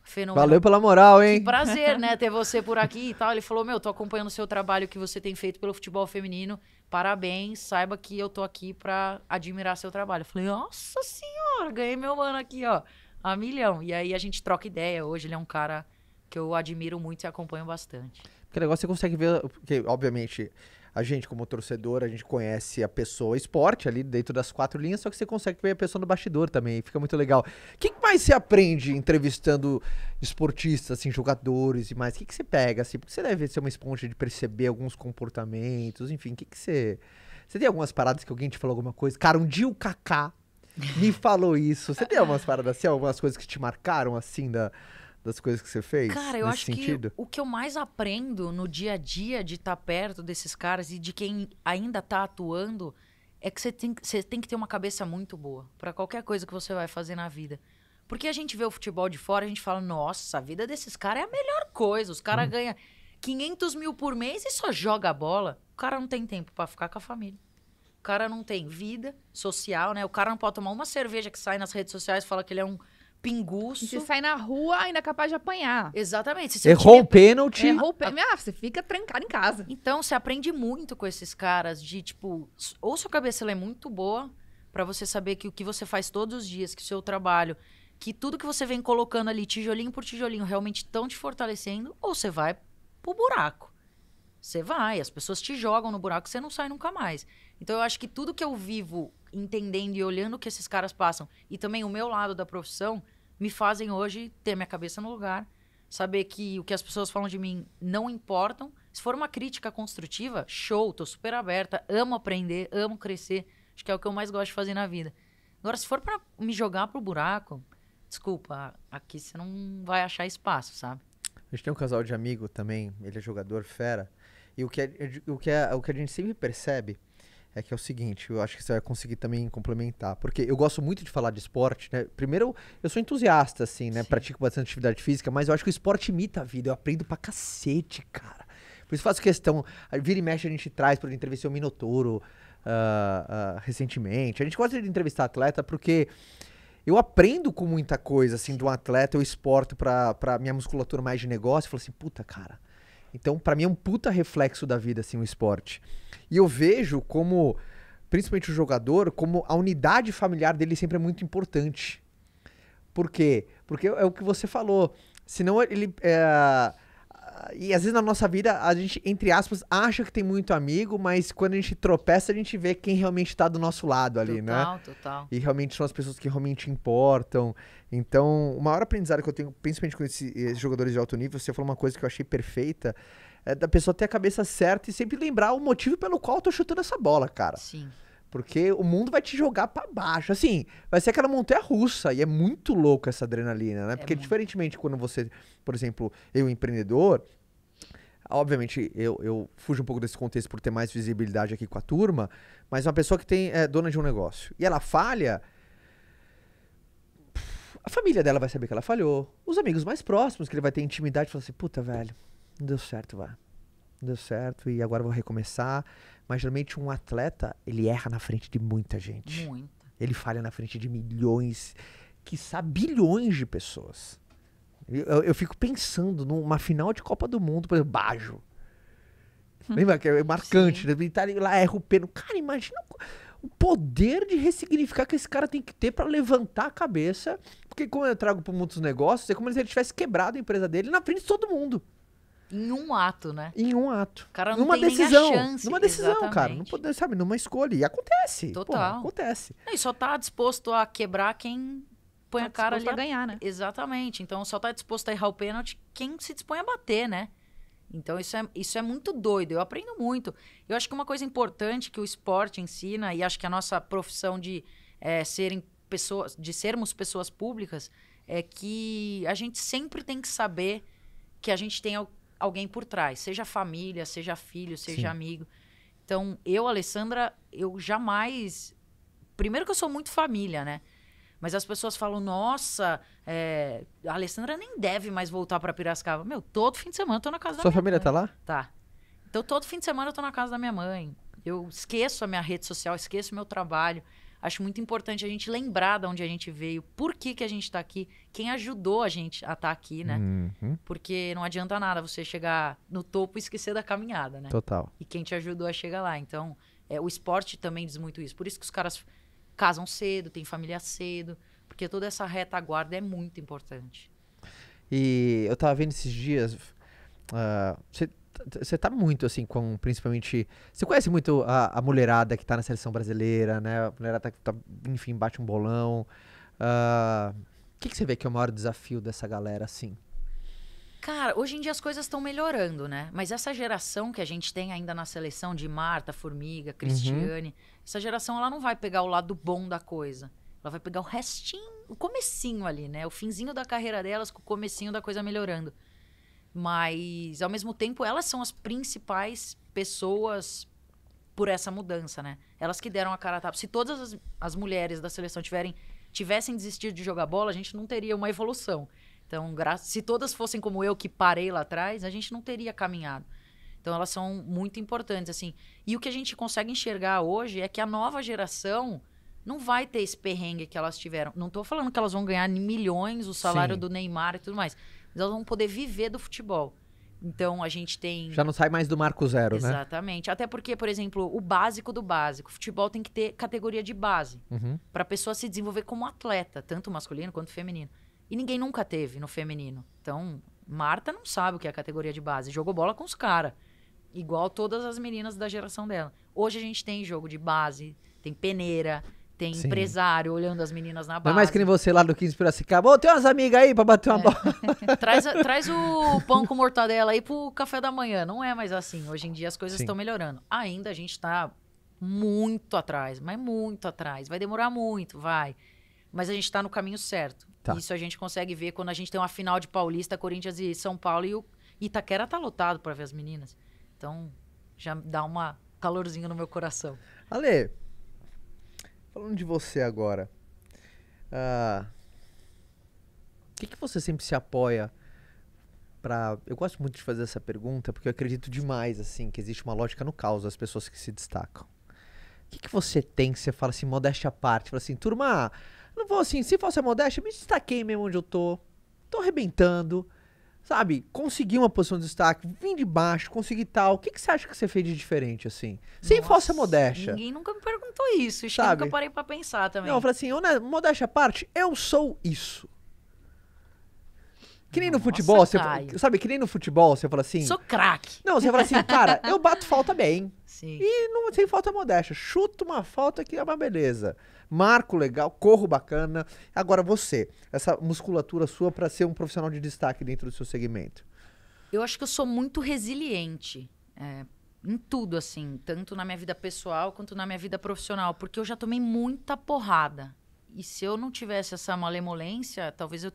Fenomenal. Valeu pela moral, hein? Que prazer, né, ter você por aqui e tal. Ele falou: Meu, tô acompanhando o seu trabalho que você tem feito pelo futebol feminino. Parabéns, saiba que eu tô aqui pra admirar seu trabalho. Eu falei: Nossa senhora, ganhei meu mano aqui, ó, a milhão. E aí a gente troca ideia. Hoje ele é um cara que eu admiro muito e acompanho bastante. Porque o negócio é você consegue ver, porque, obviamente, a gente, como torcedor, a gente conhece a pessoa esporte ali dentro das quatro linhas, só que você consegue ver a pessoa no bastidor também, fica muito legal. O que mais você aprende entrevistando esportistas, assim, jogadores e mais? O que, que você pega, assim? Porque você deve ser uma esponja de perceber alguns comportamentos, enfim, o que, que você. Você tem algumas paradas que alguém te falou alguma coisa? Cara, um dia o Kaká me falou isso. Você tem algumas paradas assim, algumas coisas que te marcaram, assim, da das coisas que você fez? Cara, eu acho sentido? que o que eu mais aprendo no dia a dia de estar tá perto desses caras e de quem ainda está atuando é que você tem, você tem que ter uma cabeça muito boa para qualquer coisa que você vai fazer na vida. Porque a gente vê o futebol de fora, a gente fala, nossa, a vida desses caras é a melhor coisa. Os caras hum. ganham 500 mil por mês e só joga bola. O cara não tem tempo para ficar com a família. O cara não tem vida social, né? O cara não pode tomar uma cerveja que sai nas redes sociais fala que ele é um pinguço. Se sai na rua, ainda é capaz de apanhar. Exatamente. Errou time... o pênalti. Errou o pênalti. Ah, você fica trancado em casa. Então, você aprende muito com esses caras de, tipo, ou sua cabeça é muito boa para você saber que o que você faz todos os dias, que o seu trabalho, que tudo que você vem colocando ali, tijolinho por tijolinho, realmente estão te fortalecendo, ou você vai pro buraco. Você vai, as pessoas te jogam no buraco, você não sai nunca mais. Então eu acho que tudo que eu vivo entendendo e olhando o que esses caras passam e também o meu lado da profissão me fazem hoje ter minha cabeça no lugar, saber que o que as pessoas falam de mim não importam. Se for uma crítica construtiva, show, tô super aberta, amo aprender, amo crescer, acho que é o que eu mais gosto de fazer na vida. Agora, se for para me jogar pro buraco, desculpa, aqui você não vai achar espaço, sabe? A gente tem um casal de amigo também, ele é jogador fera, e o que, é, o que, é, o que a gente sempre percebe é que é o seguinte, eu acho que você vai conseguir também complementar, porque eu gosto muito de falar de esporte, né? Primeiro, eu sou entusiasta, assim, né? Sim. Pratico bastante atividade física, mas eu acho que o esporte imita a vida, eu aprendo pra cacete, cara. Por isso faço questão, vira e mexe a gente traz, por entrevistar o Minotouro uh, ah, uh, ah, recentemente. A gente gosta de entrevistar atleta porque eu aprendo com muita coisa, assim, do um atleta, eu exporto pra, pra minha musculatura mais de negócio, eu falo assim, puta, cara então, para mim é um puta reflexo da vida, assim, o esporte. E eu vejo como, principalmente o jogador, como a unidade familiar dele sempre é muito importante. Por quê? Porque é o que você falou. Senão ele. É e às vezes na nossa vida a gente, entre aspas, acha que tem muito amigo, mas quando a gente tropeça, a gente vê quem realmente tá do nosso lado ali, total, né? Total, total. E realmente são as pessoas que realmente importam. Então, o maior aprendizado que eu tenho, principalmente com eh, esses jogadores de alto nível, você falou uma coisa que eu achei perfeita, é da pessoa ter a cabeça certa e sempre lembrar o motivo pelo qual eu tô chutando essa bola, cara. Sim. Porque o mundo vai te jogar para baixo. Assim, vai ser aquela montanha russa. E é muito louco essa adrenalina, né? É Porque, muito. diferentemente quando você, por exemplo, eu empreendedor, obviamente eu, eu fujo um pouco desse contexto por ter mais visibilidade aqui com a turma, mas uma pessoa que tem é dona de um negócio e ela falha. A família dela vai saber que ela falhou. Os amigos mais próximos, que ele vai ter intimidade, falar assim: puta, velho, não deu certo, vai deu certo e agora vou recomeçar. Mas geralmente um atleta, ele erra na frente de muita gente. Muita. Ele falha na frente de milhões, que sabe bilhões de pessoas. Eu, eu fico pensando numa final de Copa do Mundo, por exemplo, Bajo. Hum. Lembra que é marcante, né? Ele tá lá, erra o pênalti. Cara, imagina o poder de ressignificar que esse cara tem que ter para levantar a cabeça. Porque como eu trago para muitos negócios, é como se ele tivesse quebrado a empresa dele na frente de todo mundo. Em um ato, né? Em um ato. Cara, não numa tem decisão, chance. Numa decisão, Exatamente. cara. Não pode, sabe, numa escolha. E acontece. Total. acontece. E só tá disposto a quebrar quem põe tá a cara ali. a ganhar, né? Exatamente. Então só tá disposto a errar o pênalti quem se dispõe a bater, né? Então isso é, isso é muito doido. Eu aprendo muito. Eu acho que uma coisa importante que o esporte ensina, e acho que a nossa profissão de é, serem pessoas, de sermos pessoas públicas, é que a gente sempre tem que saber que a gente tem alguém por trás, seja família, seja filho, seja Sim. amigo. Então, eu, Alessandra, eu jamais. Primeiro que eu sou muito família, né? Mas as pessoas falam, nossa, é... a Alessandra nem deve mais voltar para Piracicaba. Meu, todo fim de semana eu tô na casa Sua da minha família mãe. tá lá? Tá. Então, todo fim de semana eu tô na casa da minha mãe. Eu esqueço a minha rede social, esqueço o meu trabalho acho muito importante a gente lembrar de onde a gente veio, por que, que a gente está aqui, quem ajudou a gente a estar tá aqui, né? Uhum. Porque não adianta nada você chegar no topo e esquecer da caminhada, né? Total. E quem te ajudou a chegar lá. Então, é, o esporte também diz muito isso. Por isso que os caras casam cedo, têm família cedo, porque toda essa retaguarda é muito importante. E eu tava vendo esses dias. Uh, ah, você você tá muito assim com, principalmente. Você conhece muito a, a, mulherada que tá na seleção brasileira, né? A mulherada que tá, enfim, bate um bolão. Ah, o uh, que, que você vê que é o maior desafio dessa galera, assim? Cara, hoje em dia as coisas estão melhorando, né? Mas essa geração que a gente tem ainda na seleção de Marta, Formiga, uhum. Cristiane, uhum. essa geração ela não vai pegar o lado bom da coisa. Ela vai pegar o restinho, o comecinho ali, né? O finzinho da carreira delas com o comecinho da coisa melhorando. Mas, ao mesmo tempo, elas são as principais pessoas por essa mudança, né? Elas que deram a cara a tapa. Se todas as, as mulheres da seleção tiverem, tivessem desistido de jogar bola, a gente não teria uma evolução. Então, se todas fossem como eu, que parei lá atrás, a gente não teria caminhado. Então, elas são muito importantes, assim. E o que a gente consegue enxergar hoje é que a nova geração não vai ter esse perrengue que elas tiveram. Não estou falando que elas vão ganhar milhões o salário Sim. do Neymar e tudo mais mas elas vão poder viver do futebol. Então a gente tem. Já não sai mais do marco zero, Exatamente. né? Exatamente. Até porque, por exemplo, o básico do básico. Futebol tem que ter categoria de base. Uhum. Para a pessoa se desenvolver como atleta, tanto masculino quanto feminino. E ninguém nunca teve no feminino. Então, Marta não sabe o que é a categoria de base. Jogou bola com os caras. Igual todas as meninas da geração dela. Hoje a gente tem jogo de base, tem peneira, tem Sim. empresário olhando as meninas na base. Não é mais que nem você lá do 15 Piracicaba. Ô, tem umas amigas aí pra bater uma é. bola. traz, traz o pão com mortadela aí pro café da manhã. Não é mais assim. Hoje em dia as coisas estão melhorando. Ainda a gente tá muito atrás, mas muito atrás. Vai demorar muito, vai. Mas a gente tá no caminho certo. Tá. Isso a gente consegue ver quando a gente tem uma final de Paulista, Corinthians e São Paulo e o Itaquera tá lotado para ver as meninas. Então, já dá uma calorzinho no meu coração. Ale, Falando de você agora, ah, o uh, que, que você sempre se apoia para? Eu gosto muito de fazer essa pergunta porque eu acredito demais assim que existe uma lógica no caos das pessoas que se destacam. O que, que você tem que você fala assim modéstia à parte, fala assim turma, não vou assim, se fosse a modéstia, me destaquei mesmo onde eu tô, tô arrebentando sabe, conseguir uma posição de destaque, vim de baixo, consegui tal. O que, que você acha que você fez de diferente, assim? Sem Nossa, falsa modéstia. Ninguém nunca me perguntou isso. Acho sabe? que nunca parei pra pensar também. Não, eu falei assim, eu, né, modéstia à parte, eu sou isso. Que nem no futebol, você, sabe? Que nem no futebol, você fala assim... Sou craque. Não, você fala assim, cara, eu bato falta bem. Sim. E não tem falta modéstia. Chuto uma falta que é uma beleza marco legal, corro bacana. Agora você, essa musculatura sua para ser um profissional de destaque dentro do seu segmento. Eu acho que eu sou muito resiliente. É, em tudo, assim, tanto na minha vida pessoal quanto na minha vida profissional, porque eu já tomei muita porrada. E se eu não tivesse essa malemolência, talvez eu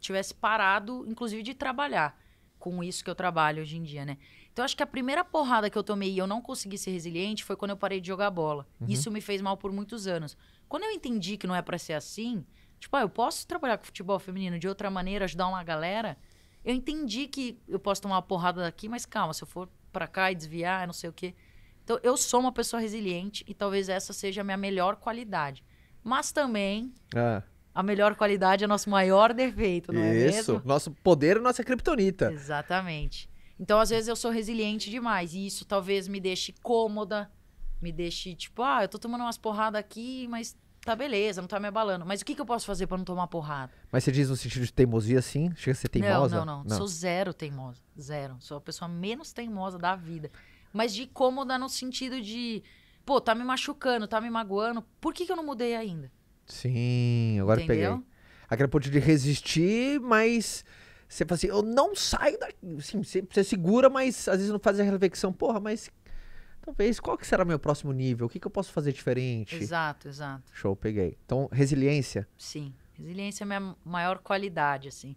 tivesse parado, inclusive, de trabalhar com isso que eu trabalho hoje em dia, né? Então, acho que a primeira porrada que eu tomei e eu não consegui ser resiliente foi quando eu parei de jogar bola. Uhum. Isso me fez mal por muitos anos. Quando eu entendi que não é para ser assim, tipo, ah, eu posso trabalhar com futebol feminino de outra maneira, ajudar uma galera. Eu entendi que eu posso tomar uma porrada daqui, mas calma, se eu for para cá e desviar, não sei o quê. Então, eu sou uma pessoa resiliente e talvez essa seja a minha melhor qualidade. Mas também ah. A melhor qualidade é nosso maior defeito, não é Isso. é mesmo? Isso. Nosso poder é nossa criptonita. Exatamente. Então, às vezes, eu sou resiliente demais. E isso talvez me deixe cômoda, me deixe tipo, ah, eu tô tomando umas porradas aqui, mas tá beleza, não tá me abalando. Mas o que, que eu posso fazer para não tomar porrada? Mas você diz no sentido de teimosia, assim? Chega a ser teimosa? Não, não, não, não. Sou zero teimosa. Zero. Sou a pessoa menos teimosa da vida. Mas de cômoda no sentido de, pô, tá me machucando, tá me magoando. Por que, que eu não mudei ainda? Sim, agora Entendeu? peguei. aquele ponto de resistir, mas você fala assim, eu não saio daqui. sim você, você segura, mas às vezes não faz a reflexão, porra, mas talvez qual que será meu próximo nível? O que, que eu posso fazer diferente? Exato, exato. Show, peguei. Então, resiliência? Sim, resiliência é a minha maior qualidade, assim.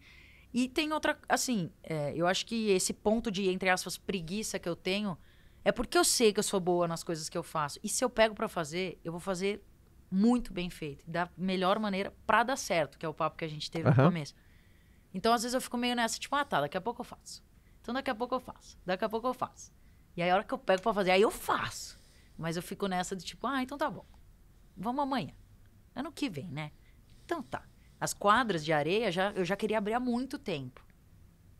E tem outra, assim, é, eu acho que esse ponto de, entre aspas, preguiça que eu tenho é porque eu sei que eu sou boa nas coisas que eu faço. E se eu pego para fazer, eu vou fazer muito bem feito, da melhor maneira para dar certo, que é o papo que a gente teve uhum. no começo. Então, às vezes eu fico meio nessa, tipo, ah, tá, daqui a pouco eu faço. Então, daqui a pouco eu faço. Daqui a pouco eu faço. E aí, a hora que eu pego para fazer, aí eu faço. Mas eu fico nessa de tipo, ah, então tá bom. Vamos amanhã. Ano que vem, né? Então tá. As quadras de areia já, eu já queria abrir há muito tempo.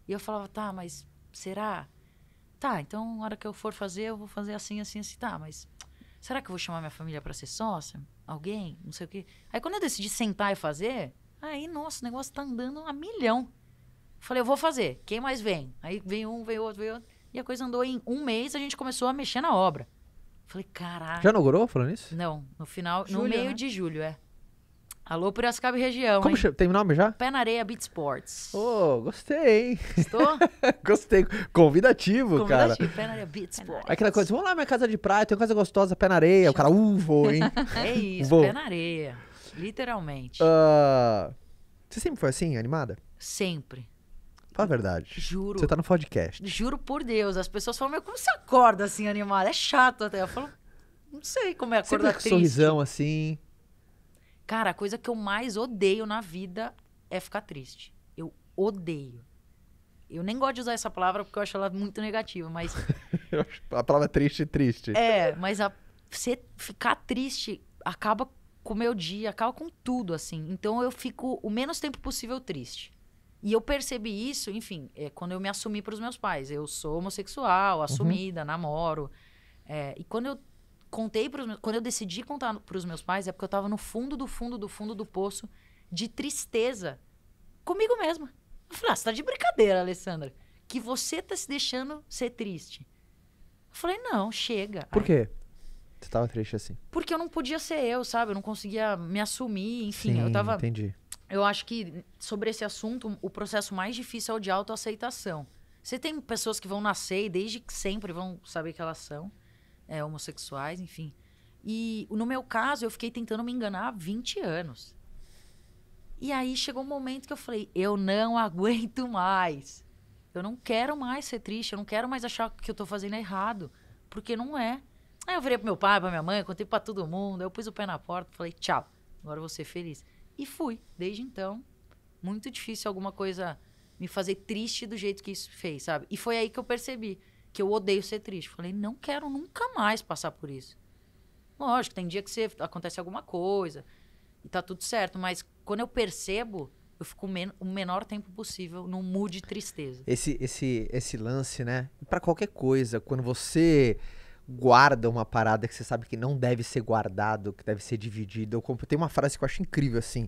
E eu falava, tá, mas será? Tá, então na hora que eu for fazer, eu vou fazer assim, assim, assim, tá, mas será que eu vou chamar minha família para ser sócia? alguém, não sei o quê. Aí quando eu decidi sentar e fazer, aí, nossa, o negócio tá andando a milhão. Falei, eu vou fazer. Quem mais vem? Aí vem um, vem outro, vem outro. E a coisa andou em um mês, a gente começou a mexer na obra. Falei, caraca. Já inaugurou falando isso? Não, no final, julho, no meio né? de julho, é. Alô, Piracicaba e região. Como hein? chama? Tem nome já? Pé na Areia Beat Sports. Oh, gostei. Gostou? gostei. Convidativo, Convidativo, cara. Convidativo, Pé na Areia Beat Sports. É aquela coisa, vamos lá, na minha casa de praia, tem uma casa gostosa, Pé na Areia. O cara, uh, vou, hein? é isso, vou. Pé na Areia. Literalmente. Uh, você sempre foi assim, animada? Sempre. Fala a verdade. Juro. Você tá no podcast. Juro por Deus. As pessoas falam, mas como você acorda assim, animada? É chato até. Eu falo, não sei como é acordar sempre triste. sorrisão assim. Cara, a coisa que eu mais odeio na vida é ficar triste. Eu odeio. Eu nem gosto de usar essa palavra porque eu acho ela muito negativa, mas. a palavra triste, triste. É, mas a, você ficar triste acaba com o meu dia, acaba com tudo, assim. Então eu fico o menos tempo possível triste. E eu percebi isso, enfim, é, quando eu me assumi para os meus pais. Eu sou homossexual, uhum. assumida, uhum. namoro. É, e quando eu contei pros, quando eu decidi contar para os meus pais é porque eu estava no fundo do fundo do fundo do poço de tristeza comigo mesma. Eu falei: ah, "Você tá de brincadeira, Alessandra, que você tá se deixando ser triste". Eu falei: "Não, chega". Por quê? Você tava triste assim? Porque eu não podia ser eu, sabe? Eu não conseguia me assumir, enfim, Sim, eu tava Entendi. Eu acho que sobre esse assunto, o processo mais difícil é o de autoaceitação. Você tem pessoas que vão nascer e desde sempre vão saber que elas são é, homossexuais, enfim. E no meu caso, eu fiquei tentando me enganar há 20 anos. E aí chegou um momento que eu falei: eu não aguento mais. Eu não quero mais ser triste, eu não quero mais achar que eu tô fazendo errado, porque não é. Aí eu virei pro meu pai, pra minha mãe, contei pra todo mundo, eu pus o pé na porta, falei: tchau, agora eu vou ser feliz. E fui. Desde então, muito difícil alguma coisa me fazer triste do jeito que isso fez, sabe? E foi aí que eu percebi que eu odeio ser triste. Falei, não quero nunca mais passar por isso. Lógico, tem dia que você, acontece alguma coisa e tá tudo certo, mas quando eu percebo, eu fico men o menor tempo possível num mood de tristeza. Esse, esse, esse lance, né? Para qualquer coisa, quando você guarda uma parada que você sabe que não deve ser guardado, que deve ser dividido. Eu tem uma frase que eu acho incrível assim: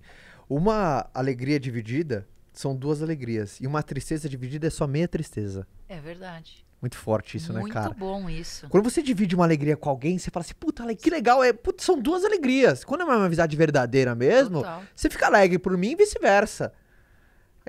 uma alegria dividida são duas alegrias e uma tristeza dividida é só meia tristeza. É verdade. Muito forte isso, né, Muito né, cara? Muito bom isso. Quando você divide uma alegria com alguém, você fala assim, puta, que legal, é, Puta, são duas alegrias. Quando é uma amizade verdadeira mesmo, Total. você fica alegre por mim e vice-versa.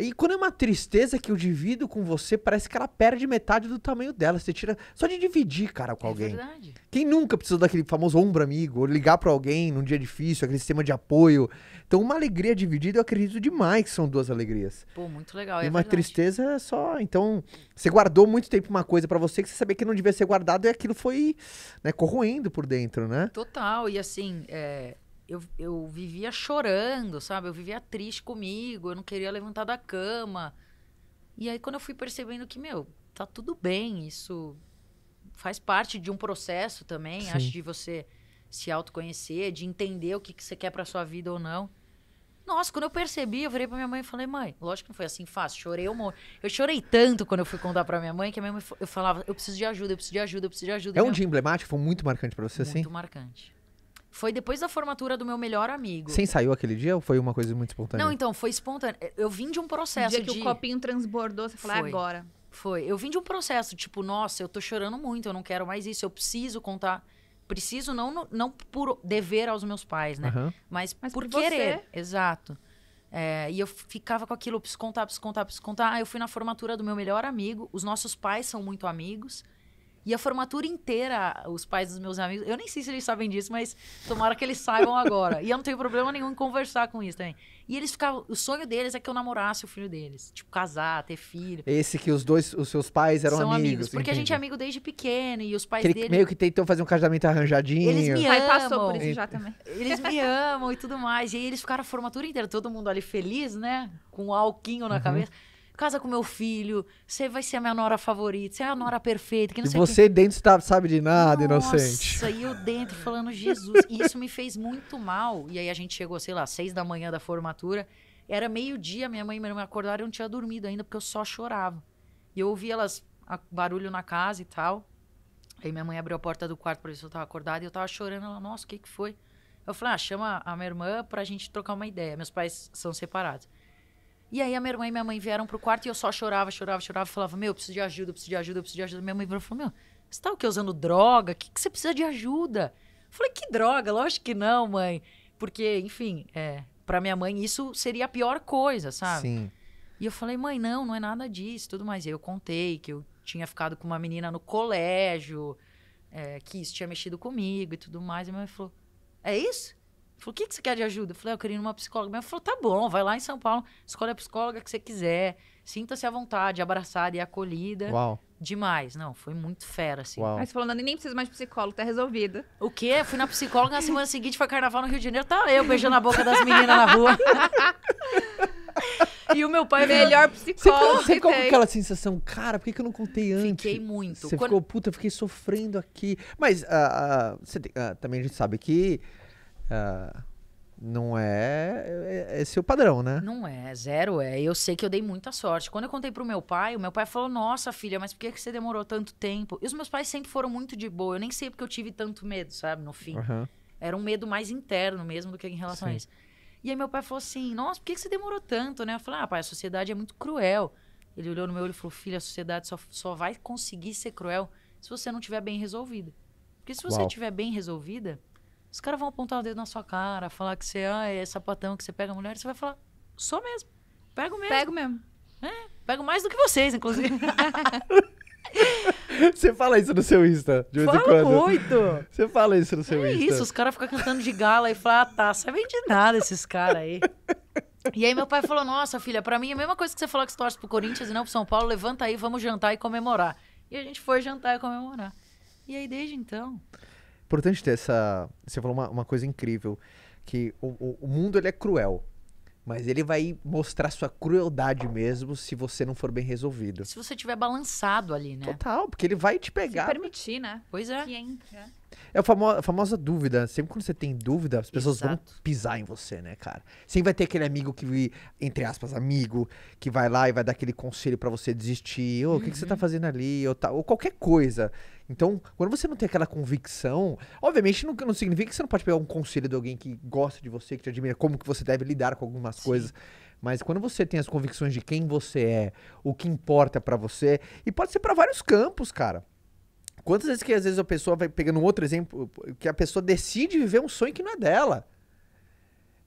E quando é uma tristeza que eu divido com você, parece que ela perde metade do tamanho dela. Você tira. Só de dividir, cara, com é alguém. Verdade. Quem nunca precisou daquele famoso ombro amigo, ou ligar para alguém num dia difícil, aquele sistema de apoio. Então, uma alegria dividida, eu acredito demais que são duas alegrias. Pô, muito legal. E é uma verdade. tristeza é só. Então, você guardou muito tempo uma coisa para você que você sabia que não devia ser guardado e aquilo foi né, corroendo por dentro, né? Total. E assim, é eu, eu vivia chorando, sabe? Eu vivia triste comigo, eu não queria levantar da cama. E aí, quando eu fui percebendo que, meu, tá tudo bem, isso faz parte de um processo também, Sim. acho, de você se autoconhecer, de entender o que, que você quer pra sua vida ou não. Nossa, quando eu percebi, eu virei pra minha mãe e falei, mãe, lógico que não foi assim fácil, chorei um Eu chorei tanto quando eu fui contar pra minha mãe, que a minha mãe, eu falava, eu preciso de ajuda, eu preciso de ajuda, eu preciso de ajuda. É um dia emblemático, foi muito marcante pra você, muito assim? Muito marcante. Foi depois da formatura do meu melhor amigo. Você ensaiou aquele dia ou foi uma coisa muito espontânea? Não, então, foi espontânea. Eu vim de um processo. O dia que o copinho transbordou, você falou, é foi. agora. Foi. Eu vim de um processo, tipo, nossa, eu tô chorando muito, eu não quero mais isso, eu preciso contar. Preciso, não, não por dever aos meus pais, né? Uhum. Mas, Mas, por, por querer. Você... Exato. É, e eu ficava com aquilo, preciso contar, preciso contar, preciso contar. Ah, eu fui na formatura do meu melhor amigo. Os nossos pais são muito amigos. E a formatura inteira, os pais dos meus amigos, eu nem sei se eles sabem disso, mas tomara que eles saibam agora. E eu não tenho problema nenhum em conversar com isso também. E eles ficavam. O sonho deles é que eu namorasse o filho deles. Tipo, casar, ter filho. Esse que os dois, os seus pais eram São amigos. amigos porque entendi. a gente é amigo desde pequeno e os pais dele. Meio que tentou fazer um casamento arranjadinho. Eles me amam. passou por isso já também. Eles me amam e tudo mais. E aí eles ficaram a formatura inteira, todo mundo ali feliz, né? Com um alquinho na uhum. cabeça casa com meu filho, você vai ser a minha nora favorita, você é a nora perfeita. Que não e sei você que... dentro tá, sabe de nada, Nossa, inocente. Isso aí eu dentro falando, Jesus. E isso me fez muito mal. E aí a gente chegou, sei lá, seis da manhã da formatura. Era meio-dia, minha mãe e minha irmã acordaram, eu não tinha dormido ainda, porque eu só chorava. E eu ouvi elas, a, barulho na casa e tal. Aí minha mãe abriu a porta do quarto pra ver se eu tava acordada e eu tava chorando. Ela, nossa, o que que foi? Eu falei, ah, chama a minha irmã pra gente trocar uma ideia. Meus pais são separados. E aí a minha irmã e minha mãe vieram pro quarto e eu só chorava, chorava, chorava. Falava, meu, eu preciso de ajuda, eu preciso de ajuda, eu preciso de ajuda. Minha mãe virou e falou, meu, você tá o quê? Usando droga? O que, que você precisa de ajuda? Eu falei, que droga? Lógico que não, mãe. Porque, enfim, é, pra minha mãe isso seria a pior coisa, sabe? Sim. E eu falei, mãe, não, não é nada disso, tudo mais. E aí eu contei que eu tinha ficado com uma menina no colégio, é, que isso tinha mexido comigo e tudo mais. E minha mãe falou, é isso? Falou, o que, que você quer de ajuda? Eu falei, ah, eu queria ir numa psicóloga. Mas falou, tá bom, vai lá em São Paulo, escolhe a psicóloga que você quiser. Sinta-se à vontade, abraçada e acolhida. Uau. Demais, não, foi muito fera, assim. Uau. Aí você falou, nem preciso mais de psicólogo, tá resolvido. O quê? Fui na psicóloga, na semana seguinte foi carnaval no Rio de Janeiro, tá eu beijando a boca das meninas na rua. E o meu pai é melhor psicólogo. Você, você ficou com aquela sensação, cara, por que, que eu não contei antes? Fiquei muito. Você Quando... ficou, puta, eu fiquei sofrendo aqui. Mas uh, uh, você, uh, também a gente sabe que ah, não é, é, é esse é o padrão, né? Não é, zero é. Eu sei que eu dei muita sorte. Quando eu contei pro meu pai, o meu pai falou: Nossa, filha, mas por que, que você demorou tanto tempo? E os meus pais sempre foram muito de boa. Eu nem sei porque eu tive tanto medo, sabe? No fim. Uhum. Era um medo mais interno mesmo do que em relação Sim. a isso. E aí meu pai falou assim: Nossa, por que, que você demorou tanto, né? Eu falei: Ah, pai, a sociedade é muito cruel. Ele olhou no meu olho e falou: Filha, a sociedade só, só vai conseguir ser cruel se você não tiver bem resolvida. Porque se você tiver bem resolvida os caras vão apontar o dedo na sua cara, falar que você ah, é sapatão, que você pega mulher, você vai falar, sou mesmo. Pego mesmo. Pego mesmo. É, pego mais do que vocês, inclusive. Você fala isso no seu Insta, de vez em quando. muito! Você fala isso no é seu é Insta. É isso, os caras ficam cantando de gala e falam, ah, tá, sabem de nada esses caras aí. E aí meu pai falou, nossa, filha, para mim é a mesma coisa que você falar que você torce pro Corinthians e não pro São Paulo, levanta aí, vamos jantar e comemorar. E a gente foi jantar e comemorar. E aí, desde então importante ter essa. Você falou uma, uma coisa incrível: que o, o, o, mundo ele é cruel. Mas ele vai mostrar sua crueldade mesmo se você não for bem resolvido. Se você tiver balançado ali, né? Total, porque ele vai te pegar. Se permitir, né? Pois é. Que entra. Né? É a famosa, a famosa, dúvida. Sempre quando você tem dúvida, as pessoas Exato. vão pisar em você, né, cara? Sempre vai ter aquele amigo que, entre aspas, amigo, que vai lá e vai dar aquele conselho para você desistir. Ou oh, o uhum. que, que, você tá uhum. fazendo ali? Ou, tá, ou qualquer coisa. Então, quando você não tem aquela convicção, obviamente não, não significa que você não pode pegar um conselho de alguém que gosta de você, que te admira, como que você deve lidar com algumas Sim. coisas. Mas quando você tem as convicções de quem você é, o que importa para você, e pode ser para vários campos, cara. Quantas vezes que às vezes a pessoa vai pegando um outro exemplo, que a pessoa decide viver um sonho que não é dela.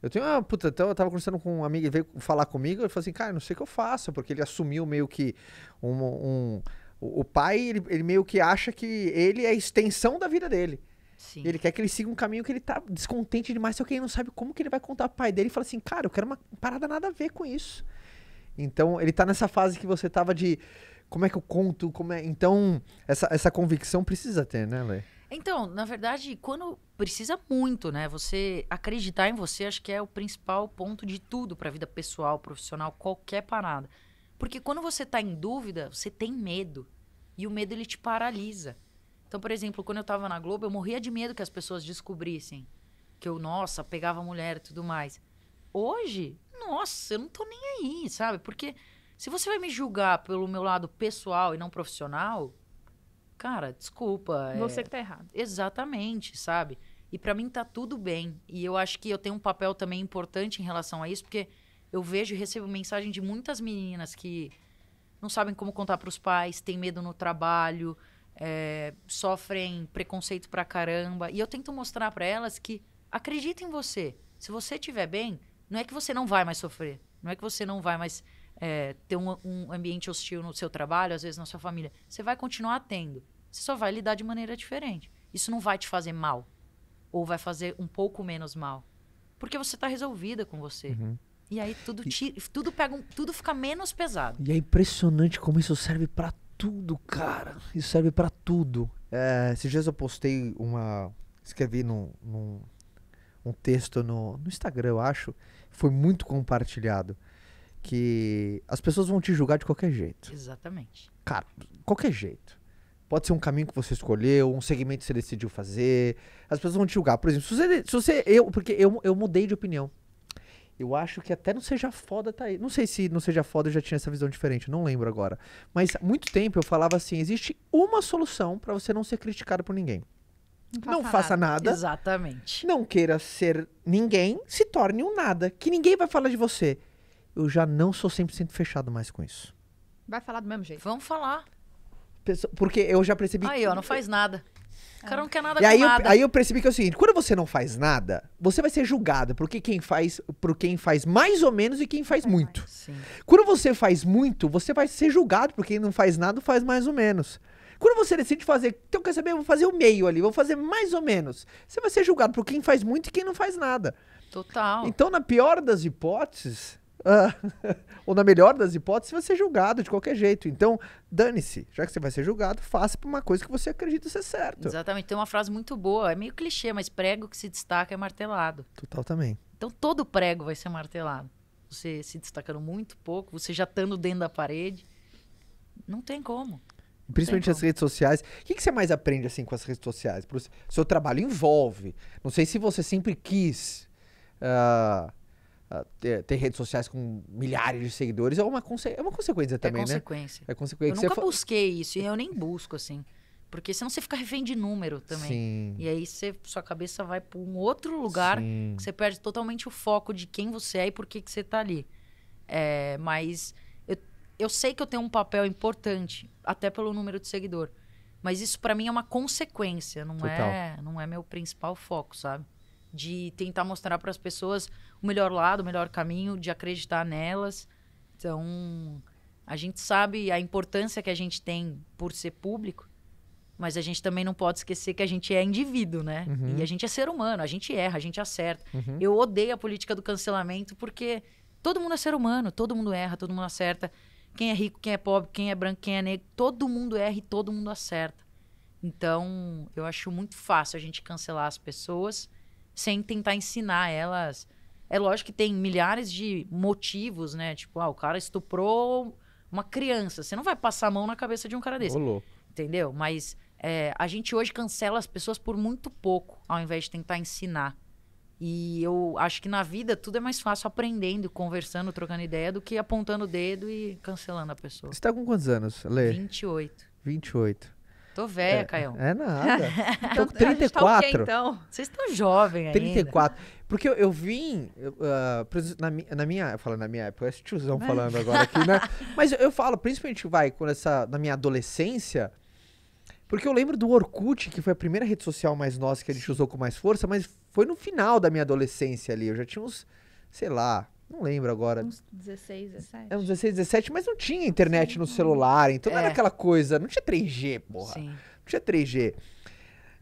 Eu tenho uma puta, então eu tava conversando com um amigo, ele veio falar comigo, ele falou assim, cara, não sei o que eu faço, porque ele assumiu meio que um. um o pai, ele, ele, meio que acha que ele é a extensão da vida dele. Sim. Ele quer que ele siga um caminho que ele tá descontente demais, só que ele não sabe como que ele vai contar pro pai dele e fala assim, cara, eu quero uma parada nada a ver com isso. Então ele tá nessa fase que você tava de como é que eu conto? Como é? Então, essa, essa convicção precisa ter, né, Lê? Então, na verdade, quando precisa muito, né? Você acreditar em você, acho que é o principal ponto de tudo para a vida pessoal, profissional, qualquer parada. Porque quando você está em dúvida, você tem medo. E o medo ele te paralisa. Então, por exemplo, quando eu estava na Globo, eu morria de medo que as pessoas descobrissem que eu, nossa, pegava mulher e tudo mais. Hoje, nossa, eu não tô nem aí, sabe? Porque se você vai me julgar pelo meu lado pessoal e não profissional, cara, desculpa. É você é... que tá errado. Exatamente, sabe? E para mim tá tudo bem. E eu acho que eu tenho um papel também importante em relação a isso, porque eu vejo e recebo mensagem de muitas meninas que não sabem como contar para os pais, têm medo no trabalho, é, sofrem preconceito pra caramba. E eu tento mostrar para elas que acredita em você. Se você estiver bem, não é que você não vai mais sofrer, não é que você não vai mais é, ter um, um ambiente hostil no seu trabalho, às vezes na sua família, você vai continuar tendo. Você só vai lidar de maneira diferente. Isso não vai te fazer mal. Ou vai fazer um pouco menos mal. Porque você está resolvida com você. Uhum. E aí tudo, tira, e... tudo, pega um, tudo fica menos pesado. E é impressionante como isso serve para tudo, cara. Isso serve para tudo. É, esses dias eu postei uma. Escrevi num, num um texto no, no Instagram, eu acho. Foi muito compartilhado que as pessoas vão te julgar de qualquer jeito. Exatamente. Cara, qualquer jeito. Pode ser um caminho que você escolheu, um segmento que você decidiu fazer. As pessoas vão te julgar. Por exemplo, se você. Se você eu, porque eu, eu mudei de opinião. Eu acho que até não seja foda tá aí. Não sei se não seja foda eu já tinha essa visão diferente, não lembro agora. Mas há muito tempo eu falava assim: existe uma solução para você não ser criticado por ninguém. Não, não faça, faça nada. nada. Exatamente. Não queira ser ninguém, se torne um nada. Que ninguém vai falar de você eu já não sou 100% fechado mais com isso. Vai falar do mesmo jeito. Vamos falar. Porque eu já percebi. Aí, ó, não faz nada. O cara não quer nada E com aí eu, aí eu percebi que é o seguinte, quando você não faz nada, você vai ser julgado por quem faz, por quem faz mais ou menos e quem faz muito. Sim. Quando você faz muito, você vai ser julgado por quem não faz nada, faz mais ou menos. Quando você decide fazer, então quer saber, eu vou fazer o meio ali, vou fazer mais ou menos. Você vai ser julgado por quem faz muito e quem não faz nada. Total. Então, na pior das hipóteses, Uh, ou na melhor das hipóteses, vai ser julgado de qualquer jeito. Então, dane-se. Já que você vai ser julgado, faça por uma coisa que você acredita ser certo. Exatamente. Tem uma frase muito boa. É meio clichê, mas prego que se destaca é martelado. Total também. Então, todo prego vai ser martelado. Você se destacando muito pouco, você já estando dentro da parede. Não tem como. Principalmente as redes sociais. O que, que, você mais aprende assim com as redes sociais? Pro seu trabalho envolve. Não sei se você sempre quis. Uh ah, ter, ter, redes sociais com milhares de seguidores é uma, é uma consequência é também, é consequência. né? É consequência. Eu nunca busquei isso e eu nem busco, assim. Porque senão você fica refém de número também. Sim. E aí você, sua cabeça vai para um outro lugar que você perde totalmente o foco de quem você é e por que, que você está ali. É, mas eu, eu sei que eu tenho um papel importante, até pelo número de seguidor. Mas isso para mim é uma consequência, não Total. é, não é meu principal foco, sabe? de tentar mostrar para as pessoas o melhor lado, o melhor caminho, de acreditar nelas. Então, a gente sabe a importância que a gente tem por ser público, mas a gente também não pode esquecer que a gente é indivíduo, né? Uhum. E a gente é ser humano, a gente erra, a gente acerta. Uhum. Eu odeio a política do cancelamento porque todo mundo é ser humano, todo mundo erra, todo mundo acerta. Quem é rico, quem é pobre, quem é branco, quem é negro, todo mundo erra e todo mundo acerta. Então, eu acho muito fácil a gente cancelar as pessoas sem tentar ensinar elas. É lógico que tem milhares de motivos, né? Tipo, ah, o cara estuprou uma criança. Você não vai passar a mão na cabeça de um cara desse. Rolou. Entendeu? Mas é, a gente hoje cancela as pessoas por muito pouco, ao invés de tentar ensinar. E eu acho que na vida tudo é mais fácil aprendendo, conversando, trocando ideia, do que apontando o dedo e cancelando a pessoa. Você tá com quantos anos, Lê? 28. 28. Tô velha, é, Caião. É nada. Tô com 34. Então, tá então? Vocês estão jovens ainda. 34. Porque eu, eu vim, uh, na, na minha, eu falo na minha época, eu esse tiozão Mas... É. falando agora aqui, né? Mas eu, eu, falo, principalmente, vai, quando essa, na minha adolescência, porque eu lembro do Orkut, que foi a primeira rede social mais nossa que a gente usou com mais força, mas foi no final da minha adolescência ali. Eu já tinha uns, sei lá, não lembro agora. Uns 16, 17. É, uns 16, 17, mas não tinha internet Sim. no celular. Então não era é. aquela coisa. Não tinha 3G, porra. Sim. Não tinha 3G.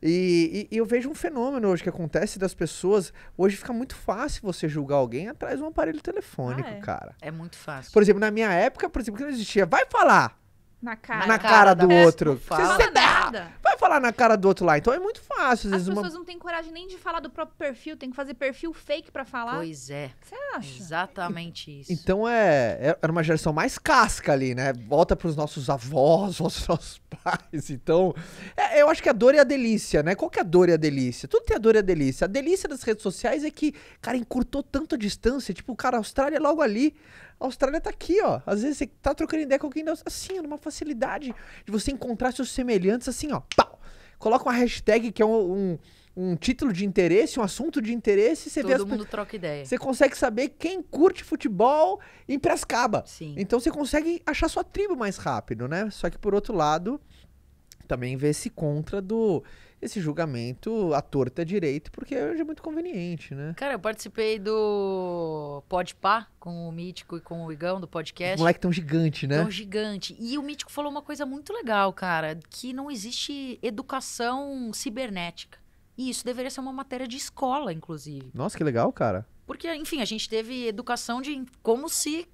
E, e, e, eu vejo um fenômeno hoje que acontece das pessoas. Hoje fica muito fácil você julgar alguém atrás de um aparelho telefônico, ah, é. cara. É muito fácil. Por exemplo, na minha época, por exemplo, que não existia. Vai falar! Na cara, na cara, cara do é, outro. Não fala. Você nada. Vai falar na cara do outro lá. Então é muito fácil. Às vezes As pessoas uma... não têm coragem nem de falar do próprio perfil, tem que fazer perfil fake para falar. Pois é. Você acha? Exatamente isso. Então é, é, era uma geração mais casca ali, né? Volta pros nossos avós, nossos pais. Então, é, eu acho que a dor é a delícia, né? Qual que é a dor e a delícia? Tudo tem a dor e a delícia. A delícia das redes sociais é que, cara, encurtou tanto a distância. Tipo, cara, a Austrália é logo ali. A Austrália tá aqui, ó. Às vezes você tá trocando ideia com alguém da Austrália, assim, numa facilidade de você encontrar seus semelhantes assim, ó. Pau! Coloca uma hashtag que é um, um um título de interesse, um assunto de interesse, você Todo vê todo mundo troca ideia. Você consegue saber quem curte futebol em Prascaba. Sim. Então você consegue achar sua tribo mais rápido, né? Só que por outro lado, também vê esse contra do esse julgamento à torta direito, porque hoje é muito conveniente, né? Cara, eu participei do Podpá com o Mítico e com o Igão do podcast. Os moleque tão gigante, né? Tão gigante. E o Mítico falou uma coisa muito legal, cara, que não existe educação cibernética. E isso deveria ser uma matéria de escola, inclusive. Nossa, que legal, cara. Porque, enfim, a gente teve educação de como se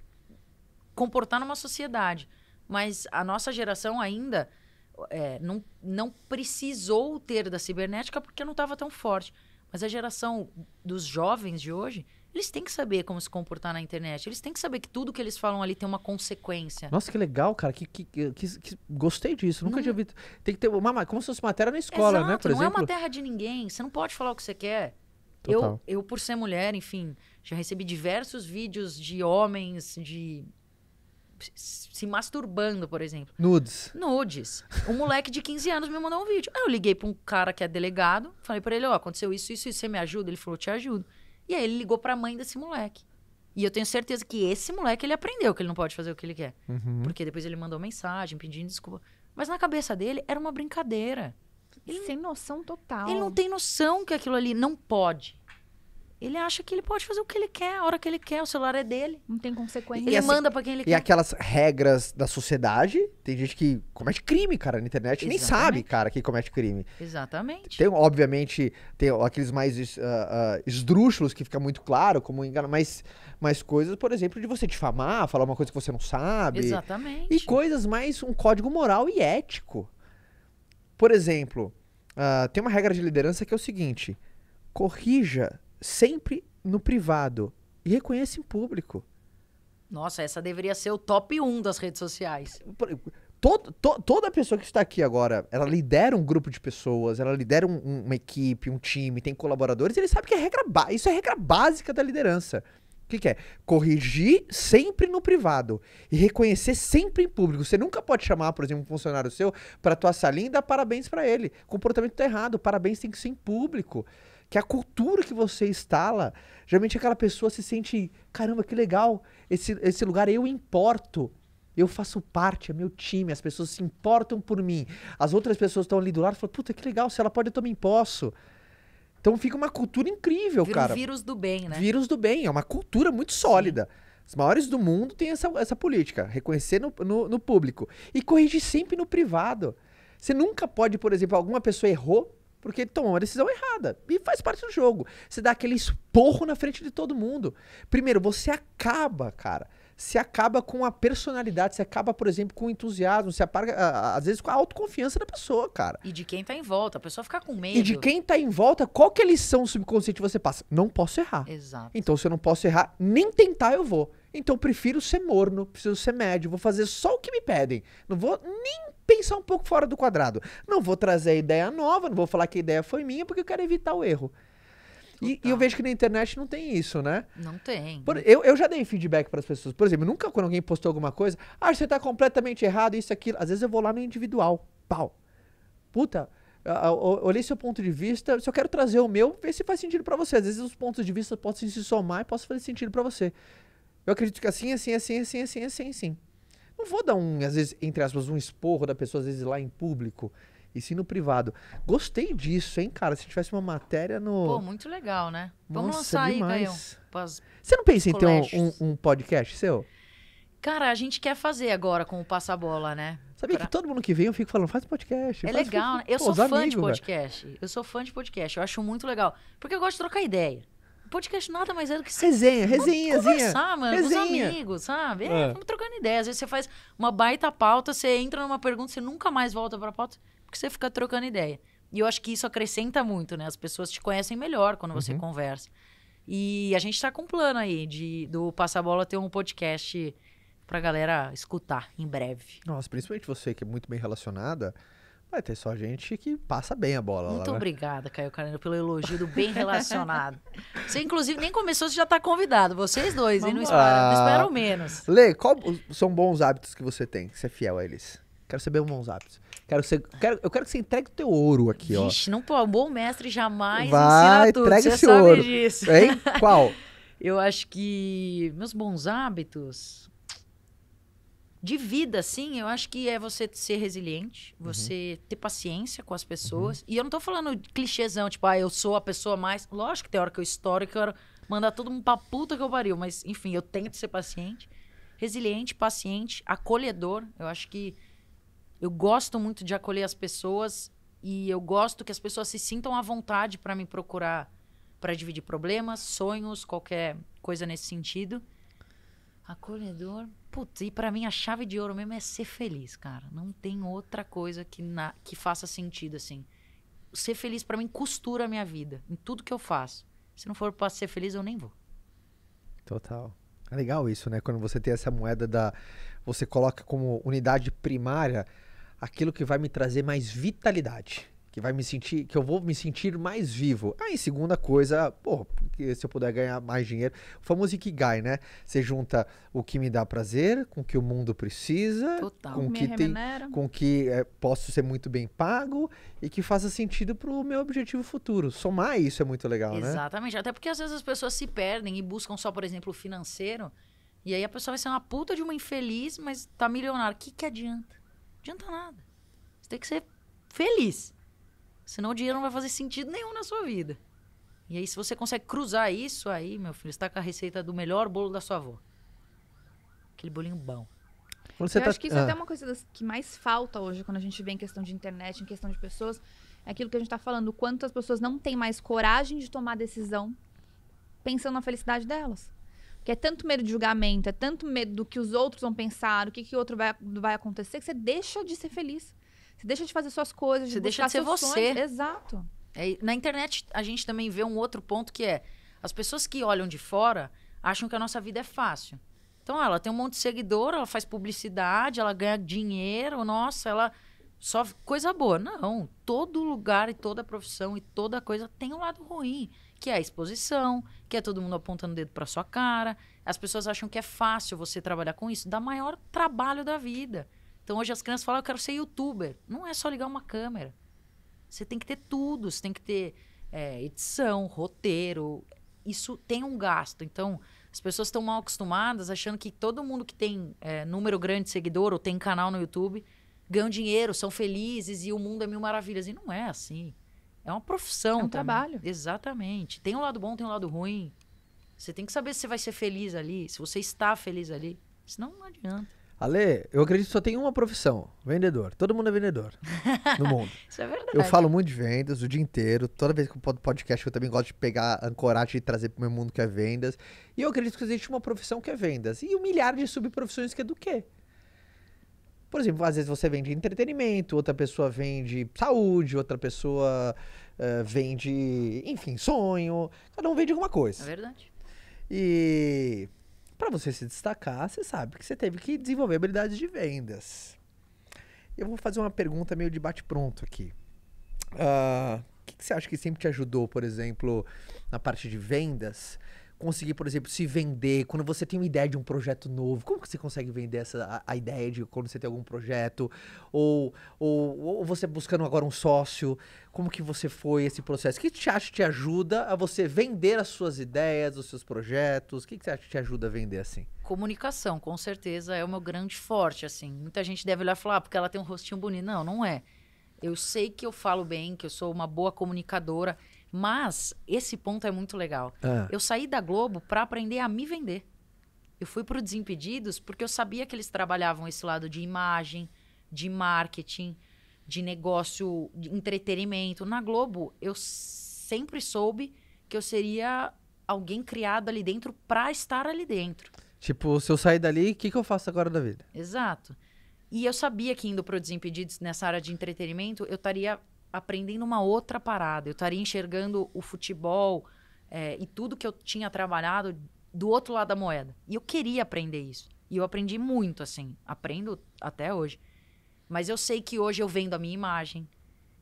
comportar numa sociedade. Mas a nossa geração ainda é, não, não precisou ter da cibernética porque não estava tão forte. Mas a geração dos jovens de hoje, eles têm que saber como se comportar na internet. Eles têm que saber que tudo que eles falam ali tem uma consequência. Nossa, que legal, cara. Que, que, que, que gostei disso. Nunca não. tinha é. visto. Tem que ter uma, como se fosse matéria na escola, né, Exato, né? Por não exemplo. é uma terra de ninguém. Você não pode falar o que você quer. Total. Eu, eu, por ser mulher, enfim, já recebi diversos vídeos de homens, de se masturbando, por exemplo. Nudes. Nudes. Um moleque de 15 anos me mandou um vídeo. Aí eu liguei pra um cara que é delegado, falei para ele, ó, oh, aconteceu isso, isso, isso, você me ajuda? Ele falou, te ajudo. E aí ele ligou pra mãe desse moleque. E eu tenho certeza que esse moleque, ele aprendeu que ele não pode fazer o que ele quer. Uhum. Porque depois ele mandou mensagem pedindo desculpa. Mas na cabeça dele, era uma brincadeira. Ele, Sem noção total. Ele não tem noção que aquilo ali não pode. Ele acha que ele pode fazer o que ele quer, a hora que ele quer, o celular é dele, não tem consequência. Ele assim, manda para quem ele e quer. E aquelas regras da sociedade, tem gente que comete crime, cara, na internet, Exatamente. nem sabe, cara, que comete crime. Exatamente. Tem, obviamente, tem aqueles mais uh, uh, esdrúxulos que fica muito claro, como engano, mas, mas coisas, por exemplo, de você difamar, falar uma coisa que você não sabe. Exatamente. E coisas mais um código moral e ético. Por exemplo, uh, tem uma regra de liderança que é o seguinte: corrija sempre no privado e reconheça em público. Nossa, essa deveria ser o top 1 das redes sociais. Todo, to, toda pessoa que está aqui agora, ela lidera um grupo de pessoas, ela lidera um, um, uma equipe, um time, tem colaboradores, ele sabe que é regra isso é regra básica da liderança. O que, que, é? Corrigir sempre no privado e reconhecer sempre em público. Você nunca pode chamar, por exemplo, um funcionário seu para tua salinha e dar parabéns para ele. O comportamento tá errado, parabéns tem que ser em público que a cultura que você instala, geralmente aquela pessoa se sente, caramba, que legal, esse, esse lugar eu importo. Eu faço parte, é meu time, as pessoas se importam por mim. As outras pessoas estão ali do lado e falam, puta, que legal, se ela pode, eu também posso. Então fica uma cultura incrível, Vira cara. Um vírus do bem, né? Vírus do bem, é uma cultura muito sólida. Sim. Os maiores do mundo têm essa, essa política, reconhecer no, no, no público. E corrigir sempre no privado. Você nunca pode, por exemplo, alguma pessoa errou, porque ele tomou uma decisão errada. E faz parte do jogo. Você dá aquele esporro na frente de todo mundo. Primeiro, você acaba, cara. Se acaba com a personalidade, se acaba, por exemplo, com o entusiasmo, se apaga, às vezes, com a autoconfiança da pessoa, cara. E de quem tá em volta, a pessoa fica com medo. E de quem tá em volta, qual que é a lição subconsciente você passa? Não posso errar. Exato. Então, se eu não posso errar, nem tentar eu vou. Então, prefiro ser morno, preciso ser médio, vou fazer só o que me pedem. Não vou nem pensar um pouco fora do quadrado. Não vou trazer ideia nova, não vou falar que a ideia foi minha, porque eu quero evitar o erro. E, e, eu vejo que na internet não tem isso, né? Não tem. Por, eu, eu já dei feedback para as pessoas. Por exemplo, nunca quando alguém postou alguma coisa, ah, você está completamente errado, isso, aquilo. Às vezes eu vou lá no individual. Pau. Puta, olhei seu ponto de vista, se eu quero trazer o meu, ver se faz sentido para você. Às vezes os pontos de vista podem se somar e posso fazer sentido para você. Eu acredito que é assim, assim, assim, assim, assim, assim, assim. Não vou dar um, às vezes, entre aspas, um esporro da pessoa, às vezes, lá em público. E sim no privado. Gostei disso, hein, cara? Se tivesse uma matéria no. Pô, muito legal, né? Vamos Nossa, lançar demais. aí, Gaião. Você não pensa em ter um, um, um podcast seu? Cara, a gente quer fazer agora com o Passa Bola, né? Sabia pra... que todo mundo que vem eu fico falando, faz podcast. É faz legal, faz... Pô, né? eu sou fã amigos, de né? podcast. Véio. Eu sou fã de podcast, eu acho muito legal. Porque eu gosto de trocar ideia podcast nada mais é do que Resenha, resenha, conversar, mano, resenha. com os amigos, sabe? É, é. trocando ideias. Às vezes você faz uma baita pauta, você entra numa pergunta, você nunca mais volta pra pauta, porque você fica trocando ideia. E eu acho que isso acrescenta muito, né? As pessoas te conhecem melhor quando você uhum. conversa. E a gente tá com um plano aí de, do Passa Bola ter um podcast pra galera escutar em breve. Nossa, principalmente você que é muito bem relacionada, Vai ter só gente que passa bem a bola. Muito lá, né? obrigada, Caio Carneiro, pelo elogio do bem relacionado. você, inclusive, nem começou, você já está convidado. Vocês dois, e não esperam, ah, menos. Lê, qual são bons hábitos que você tem, que você é fiel a eles? Quero saber bons hábitos. Quero ser, quero, eu quero que você entregue o teu ouro aqui, Vixe, ó. Vixe, não pode. Um bom mestre jamais Vai, ensina tudo. Entrega você esse sabe ouro. disso. Hein? Qual? eu acho que meus bons hábitos de vida, assim, eu acho que é você ser resiliente, uhum. você uhum. ter paciência com as uhum. pessoas. Uhum. E eu não tô falando clichêzão, tipo, ah, eu sou a pessoa mais. Lógico que tem hora que eu estouro, que eu quero mandar todo mundo pra puta que eu pariu. Mas, enfim, eu tento ser paciente. Resiliente, paciente, acolhedor. Eu acho que eu gosto muito de acolher as pessoas e eu gosto que as pessoas se sintam à vontade para me procurar para dividir problemas, sonhos, qualquer coisa nesse sentido. Acolhedor, Putz, e pra mim a chave de ouro mesmo é ser feliz, cara. Não tem outra coisa que, na, que faça sentido, assim. Ser feliz para mim costura a minha vida, em tudo que eu faço. Se não for pra ser feliz, eu nem vou. Total. É legal isso, né? Quando você tem essa moeda da. Você coloca como unidade primária aquilo que vai me trazer mais vitalidade que vai me sentir, que eu vou me sentir mais vivo. Aí, segunda coisa, pô, se eu puder ganhar mais dinheiro, o famoso Ikigai, né? Você junta o que me dá prazer, com o que o mundo precisa, Total. com o que tem, com que é, posso ser muito bem pago e que faça sentido para o meu objetivo futuro. Somar isso é muito legal, Exatamente. né? Exatamente, até porque às vezes as pessoas se perdem e buscam só, por exemplo, o financeiro, e aí a pessoa vai ser uma puta de uma infeliz, mas tá milionária. O que que adianta? Não adianta nada. Você tem que ser feliz. Senão o dinheiro não vai fazer sentido nenhum na sua vida. E aí, se você consegue cruzar isso, aí, meu filho, está com a receita do melhor bolo da sua avó. Aquele bolinho bom. Você eu tá... acho que isso é ah. é até uma coisa das, que mais falta hoje, quando a gente vê em questão de internet, em questão de pessoas. É aquilo que a gente está falando, o quanto as pessoas não têm mais coragem de tomar decisão pensando na felicidade delas. Porque é tanto medo de julgamento, é tanto medo do que os outros vão pensar, o que, que outro vai, vai acontecer, que você deixa de ser feliz. Você deixa de fazer suas coisas, você de deixa de ser você. Sonhos. Exato. É, na internet, a gente também vê um outro ponto que é: as pessoas que olham de fora acham que a nossa vida é fácil. Então, ela tem um monte de seguidor, ela faz publicidade, ela ganha dinheiro, nossa, ela. Só coisa boa. Não, todo lugar e toda profissão e toda coisa tem um lado ruim, que é a exposição, que é todo mundo apontando o dedo para sua cara. As pessoas acham que é fácil você trabalhar com isso, dá maior trabalho da vida. Então hoje as crianças falam, ah, eu quero ser youtuber. Não é só ligar uma câmera. Você tem que ter tudo, você tem que ter é, edição, roteiro. Isso tem um gasto. Então, as pessoas estão mal acostumadas, achando que todo mundo que tem é, número grande de seguidor ou tem canal no YouTube ganham dinheiro, são felizes e o mundo é mil maravilhas. E não é assim. É uma profissão. É um também. trabalho. Exatamente. Tem um lado bom, tem um lado ruim. Você tem que saber se você vai ser feliz ali, se você está feliz ali. Senão não adianta. Ale, eu acredito que só tem uma profissão, vendedor. Todo mundo é vendedor no mundo. Isso é verdade. Eu falo muito de vendas o dia inteiro. Toda vez que eu podcast, eu também gosto de pegar ancoragem e trazer para o meu mundo que é vendas. E eu acredito que existe uma profissão que é vendas. E um milhar de subprofissões que é do quê? Por exemplo, às vezes você vende entretenimento, outra pessoa vende saúde, outra pessoa uh, vende, enfim, sonho. Cada um vende alguma coisa. É verdade. E para você se destacar, você sabe que você teve que desenvolver habilidades de vendas. Eu vou fazer uma pergunta meio de bate-pronto aqui. Ah, o uh, que, que você acha que sempre te ajudou, por exemplo, na parte de vendas? conseguir, por exemplo, se vender, quando você tem uma ideia de um projeto novo, como que você consegue vender essa, a, a ideia de quando você tem algum projeto? Ou, ou, ou, você buscando agora um sócio, como que você foi esse processo? O que você acha que te ajuda a você vender as suas ideias, os seus projetos? O que, que você acha que te ajuda a vender assim? Comunicação, com certeza, é o meu grande forte, assim. Muita gente deve olhar e falar, ah, porque ela tem um rostinho bonito. Não, não é. Eu sei que eu falo bem, que eu sou uma boa comunicadora. Mas esse ponto é muito legal. Ah. Eu saí da Globo para aprender a me vender. Eu fui para o Desimpedidos porque eu sabia que eles trabalhavam esse lado de imagem, de marketing, de negócio, de entretenimento. Na Globo, eu sempre soube que eu seria alguém criado ali dentro para estar ali dentro. Tipo, se eu sair dali, o que, que eu faço agora da vida? Exato. E eu sabia que indo para o Desimpedidos nessa área de entretenimento, eu estaria aprendendo uma outra parada. Eu estaria enxergando o futebol é, e tudo que eu tinha trabalhado do outro lado da moeda. E eu queria aprender isso. E eu aprendi muito, assim. Aprendo até hoje. Mas eu sei que hoje eu vendo a minha imagem.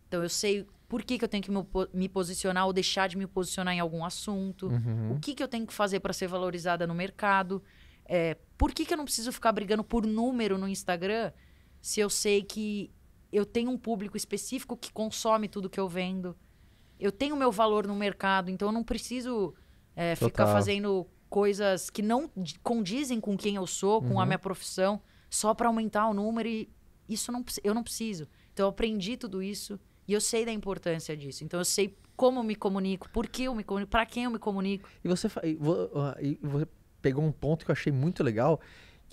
Então eu sei por que, que eu tenho que me, posicionar ou deixar de me posicionar em algum assunto. Uhum. O que, que eu tenho que fazer para ser valorizada no mercado. É, por que, que eu não preciso ficar brigando por número no Instagram se eu sei que eu tenho um público específico que consome tudo que eu vendo. Eu tenho meu valor no mercado, então eu não preciso é, ficar fazendo coisas que não condizem com quem eu sou, com uhum. a minha profissão, só para aumentar o número e isso não, eu não preciso. Então eu aprendi tudo isso e eu sei da importância disso. Então eu sei como eu me comunico, por que eu me comunico, para quem eu me comunico. E você, e você pegou um ponto que eu achei muito legal,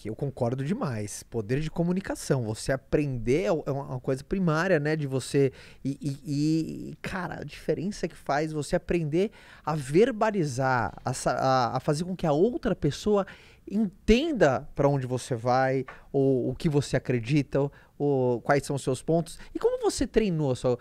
que eu concordo demais. Poder de comunicação, você aprender é, é uma coisa primária, né? De você. E, e, e cara, a diferença que faz você aprender a verbalizar, a, a, a fazer com que a outra pessoa entenda para onde você vai, ou o que você acredita, ou, ou, quais são os seus pontos. E como você treinou? você,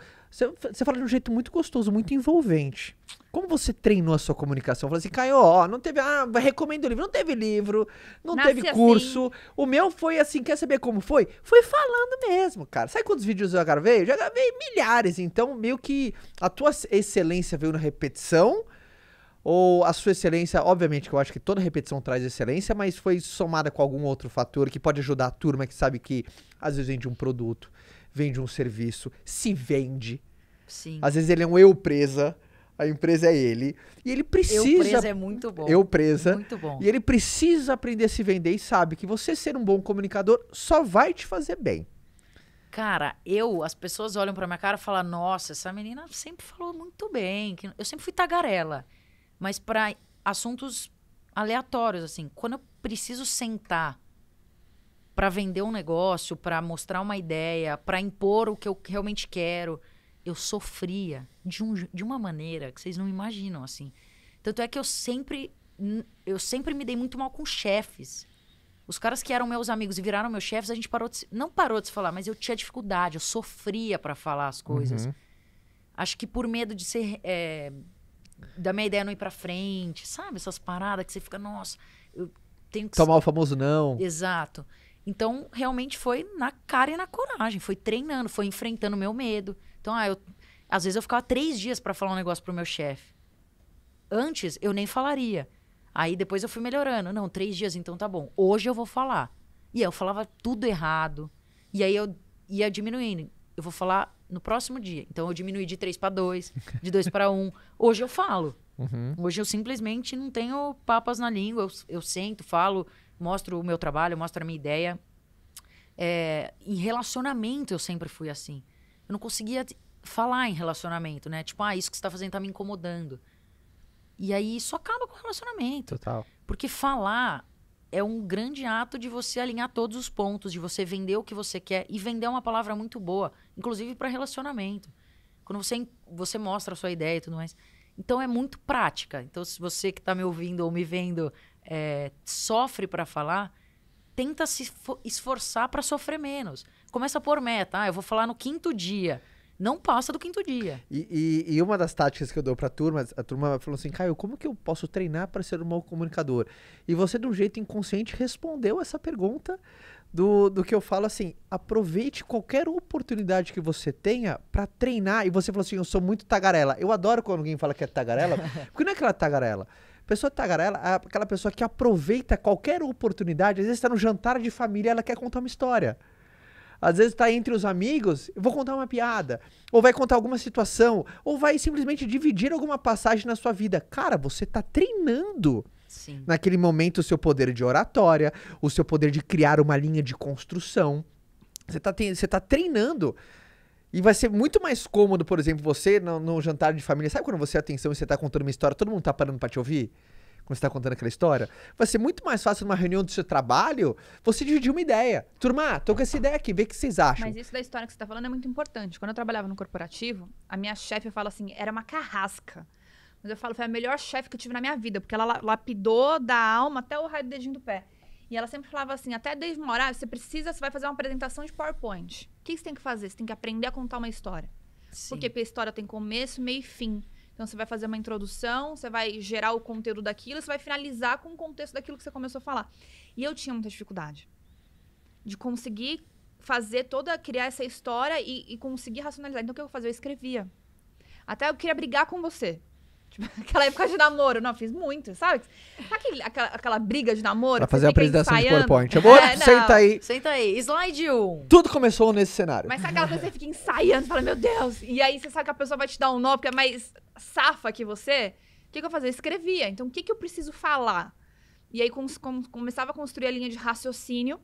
você fala de um jeito muito gostoso, muito envolvente. Como você treinou a sua comunicação? Falou assim, Caio, ó, não teve. Ah, recomendo o livro. Não teve livro, não teve curso. Assim. O meu foi assim, quer saber como foi? Foi falando mesmo, cara. Sabe quantos vídeos eu gravei? Eu já gravei milhares. Então, meio que a tua excelência veio na repetição. Ou a sua excelência, obviamente que eu acho que toda repetição traz excelência, mas foi somada com algum outro fator que pode ajudar a turma que sabe que às vezes vende um produto, vende um serviço, se vende. Sim. Às vezes ele é um eu presa a empresa é ele. E ele precisa. Eu presa é muito bom. Eu presa. Muito bom. E ele precisa aprender a se vender e sabe que você ser um bom comunicador só vai te fazer bem. Cara, eu, as pessoas olham para minha cara e falam: "Nossa, essa menina sempre falou muito bem". Eu sempre fui tagarela, mas para assuntos aleatórios assim. Quando eu preciso sentar para vender um negócio, para mostrar uma ideia, para impor o que eu realmente quero, eu sofria de, um, de uma maneira que vocês não imaginam, assim. Tanto é que eu sempre, eu sempre me dei muito mal com chefes. Os caras que eram meus amigos e viraram meus chefes, a gente parou de se, não parou de se falar, mas eu tinha dificuldade, eu sofria para falar as coisas. Uhum. Acho que por medo de ser é, da minha ideia não ir para frente, sabe? Essas paradas que você fica, nossa, eu tenho que tomar o famoso não. Exato. Então, realmente foi na cara e na coragem, foi treinando, foi enfrentando meu medo. Então, ah, eu, às vezes eu ficava três dias para falar um negócio pro meu chefe. Antes, eu nem falaria. Aí depois eu fui melhorando. Não, três dias, então tá bom. Hoje eu vou falar. E aí eu falava tudo errado. E aí eu ia diminuindo. Eu vou falar no próximo dia. Então eu diminuí de três para dois, de dois para um. Hoje eu falo. Uhum. Hoje eu simplesmente não tenho papas na língua. Eu, eu sento, falo, mostro o meu trabalho, mostro a minha ideia. É, em relacionamento eu sempre fui assim eu não conseguia falar em relacionamento, né? Tipo, ah, isso que você tá fazendo tá me incomodando. E aí isso acaba com o relacionamento. Total. Porque falar é um grande ato de você alinhar todos os pontos, de você vender o que você quer. E vender é uma palavra muito boa, inclusive para relacionamento. Quando você, você mostra a sua ideia e tudo mais. Então é muito prática. Então, se você que está me ouvindo ou me vendo é, sofre para falar, tenta se esforçar para sofrer menos começa a pôr meta. Ah, eu vou falar no quinto dia. Não passa do quinto dia. E, e, e uma das táticas que eu dou pra turma, a turma falou assim, Caio, como que eu posso treinar para ser um bom comunicador? E você, de um jeito inconsciente, respondeu essa pergunta do, do que eu falo assim, aproveite qualquer oportunidade que você tenha para treinar. E você falou assim, eu sou muito tagarela. Eu adoro quando alguém fala que é tagarela, porque não é aquela tagarela. Pessoa tagarela é aquela pessoa que aproveita qualquer oportunidade. Às vezes está no jantar de família, ela quer contar uma história. Às vezes tá entre os amigos, vou contar uma piada, ou vai contar alguma situação, ou vai simplesmente dividir alguma passagem na sua vida. Cara, você tá treinando. Sim. Naquele momento, o seu poder de oratória, o seu poder de criar uma linha de construção. Você tá, você tá treinando. E vai ser muito mais cômodo, por exemplo, você no, no jantar de família. Sabe quando você é atenção e você tá contando uma história, todo mundo tá parando pra te ouvir? quando você está contando aquela história, vai ser muito mais fácil numa reunião do seu trabalho você dividir uma ideia. Turma, ah, tô com essa ideia aqui, vê o que vocês acham. Mas isso da história que você está falando é muito importante. Quando eu trabalhava no corporativo, a minha chefe fala assim, era uma carrasca. Mas eu falo, foi a melhor chefe que eu tive na minha vida, porque ela lapidou da alma até o raio do dedinho do pé. E ela sempre falava assim, até desde uma hora, você precisa, você vai fazer uma apresentação de PowerPoint. O que você tem que fazer? Você tem que aprender a contar uma história. Sim. Porque a história tem começo, meio e fim. Então você vai fazer uma introdução, você vai gerar o conteúdo daquilo, você vai finalizar com o contexto daquilo que você começou a falar. E eu tinha muita dificuldade de conseguir fazer toda, criar essa história e, e conseguir racionalizar. Então o que eu fazia? Eu escrevia. Até eu queria brigar com você. Tipo, aquela época de namoro. Não, fiz muito, sabe? Aquele, aquela, aquela briga de namoro. Pra fazer a apresentação ensaiando. de PowerPoint. Agora, é, senta aí. Senta aí. Slide 1. Tudo começou nesse cenário. Mas sabe aquela coisa que você fica ensaiando, fala, meu Deus. E aí você sabe que a pessoa vai te dar um nó, porque é mais safa que você, o que, que eu fazia? Eu escrevia. Então, o que, que eu preciso falar? E aí com, com, começava a construir a linha de raciocínio.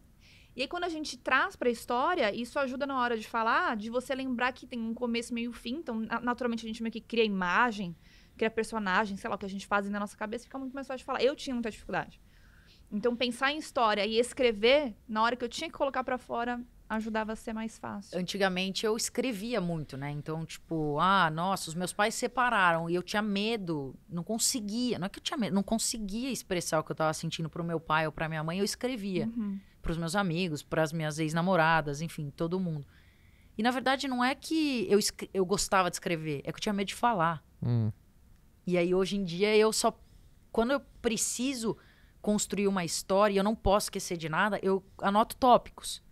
E aí, quando a gente traz para a história, isso ajuda na hora de falar, de você lembrar que tem um começo, meio fim. Então, naturalmente, a gente meio que cria imagem, cria personagem, sei lá, o que a gente faz na nossa cabeça, fica muito mais fácil de falar. Eu tinha muita dificuldade. Então, pensar em história e escrever, na hora que eu tinha que colocar para fora, ajudava a ser mais fácil. Antigamente eu escrevia muito, né? Então, tipo, ah, nossa, os meus pais separaram e eu tinha medo, não conseguia, não é que eu tinha medo, não conseguia expressar o que eu tava sentindo pro meu pai ou pra minha mãe, eu escrevia uhum. pros meus amigos, pras minhas ex-namoradas, enfim, todo mundo. E na verdade não é que eu, eu gostava de escrever, é que eu tinha medo de falar. Hum. E aí hoje em dia eu só quando eu preciso construir uma história, e eu não posso esquecer de nada, eu anoto tópicos.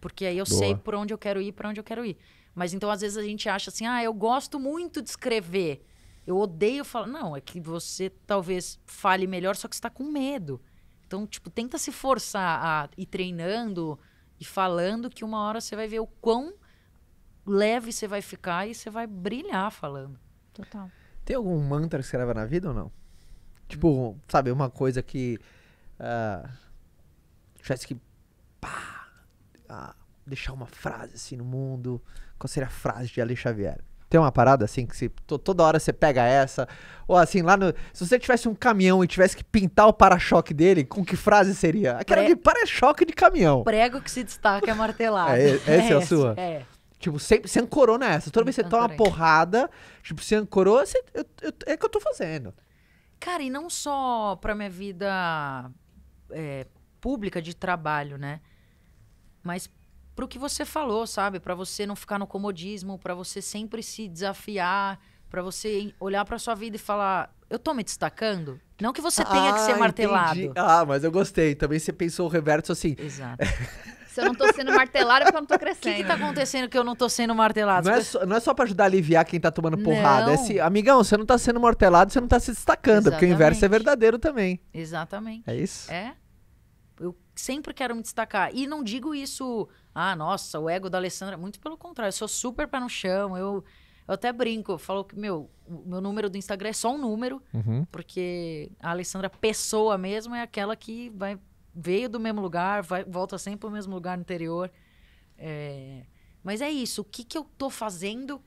Porque aí eu Boa. sei por onde eu quero ir, para onde eu quero ir. Mas então, às vezes, a gente acha assim, ah, eu gosto muito de escrever. Eu odeio falar. Não, é que você talvez fale melhor, só que está com medo. Então, tipo, tenta se forçar a ir treinando e falando que uma hora você vai ver o quão leve você vai ficar e você vai brilhar falando. Total. Tem algum mantra que você leva na vida ou não? Tipo, sabe, uma coisa que. Uh, ah, tivesse que. Pá, a deixar uma frase assim no mundo? Qual seria a frase de Alex Xavier? Tem uma parada assim que se, toda hora você pega essa? Ou assim, lá no. Se você tivesse um caminhão e tivesse que pintar o para-choque dele, com que frase seria? Aquela Pre... de para-choque de caminhão. Prego que se destaca é martelado. é, é, essa é a sua? É. Tipo, sempre, você ancorou nessa. Toda vez que você toma uma porrada, tipo, você ancorou, você, eu, eu, é que eu tô fazendo. Cara, e não só pra minha vida é, pública de trabalho, né? mas pro que você falou, sabe? Para você não ficar no comodismo, para você sempre se desafiar, para você olhar para sua vida e falar, eu tô me destacando? Não que você tenha ah, que ser ah, martelado. Entendi. Ah, mas eu gostei. Também você pensou o reverso assim. Exato. Se eu não tô sendo martelado é porque eu não tô crescendo. O que, que tá acontecendo que eu não tô sendo martelado? Não é só, não é só pra ajudar a aliviar quem tá tomando porrada. É não. É assim, amigão, você não tá sendo martelado, você não tá se destacando. Exatamente. Porque o inverso é verdadeiro também. Exatamente. É isso? É sempre quero me destacar. E não digo isso, ah, nossa, o ego da Alessandra. Muito pelo contrário, eu sou super pé no chão. Eu, eu até brinco, eu falo que, meu, o meu número do Instagram é só um número, uhum. porque a Alessandra pessoa mesmo é aquela que vai, veio do mesmo lugar, vai, volta sempre pro mesmo lugar no interior. É, mas é isso, o que, que eu tô fazendo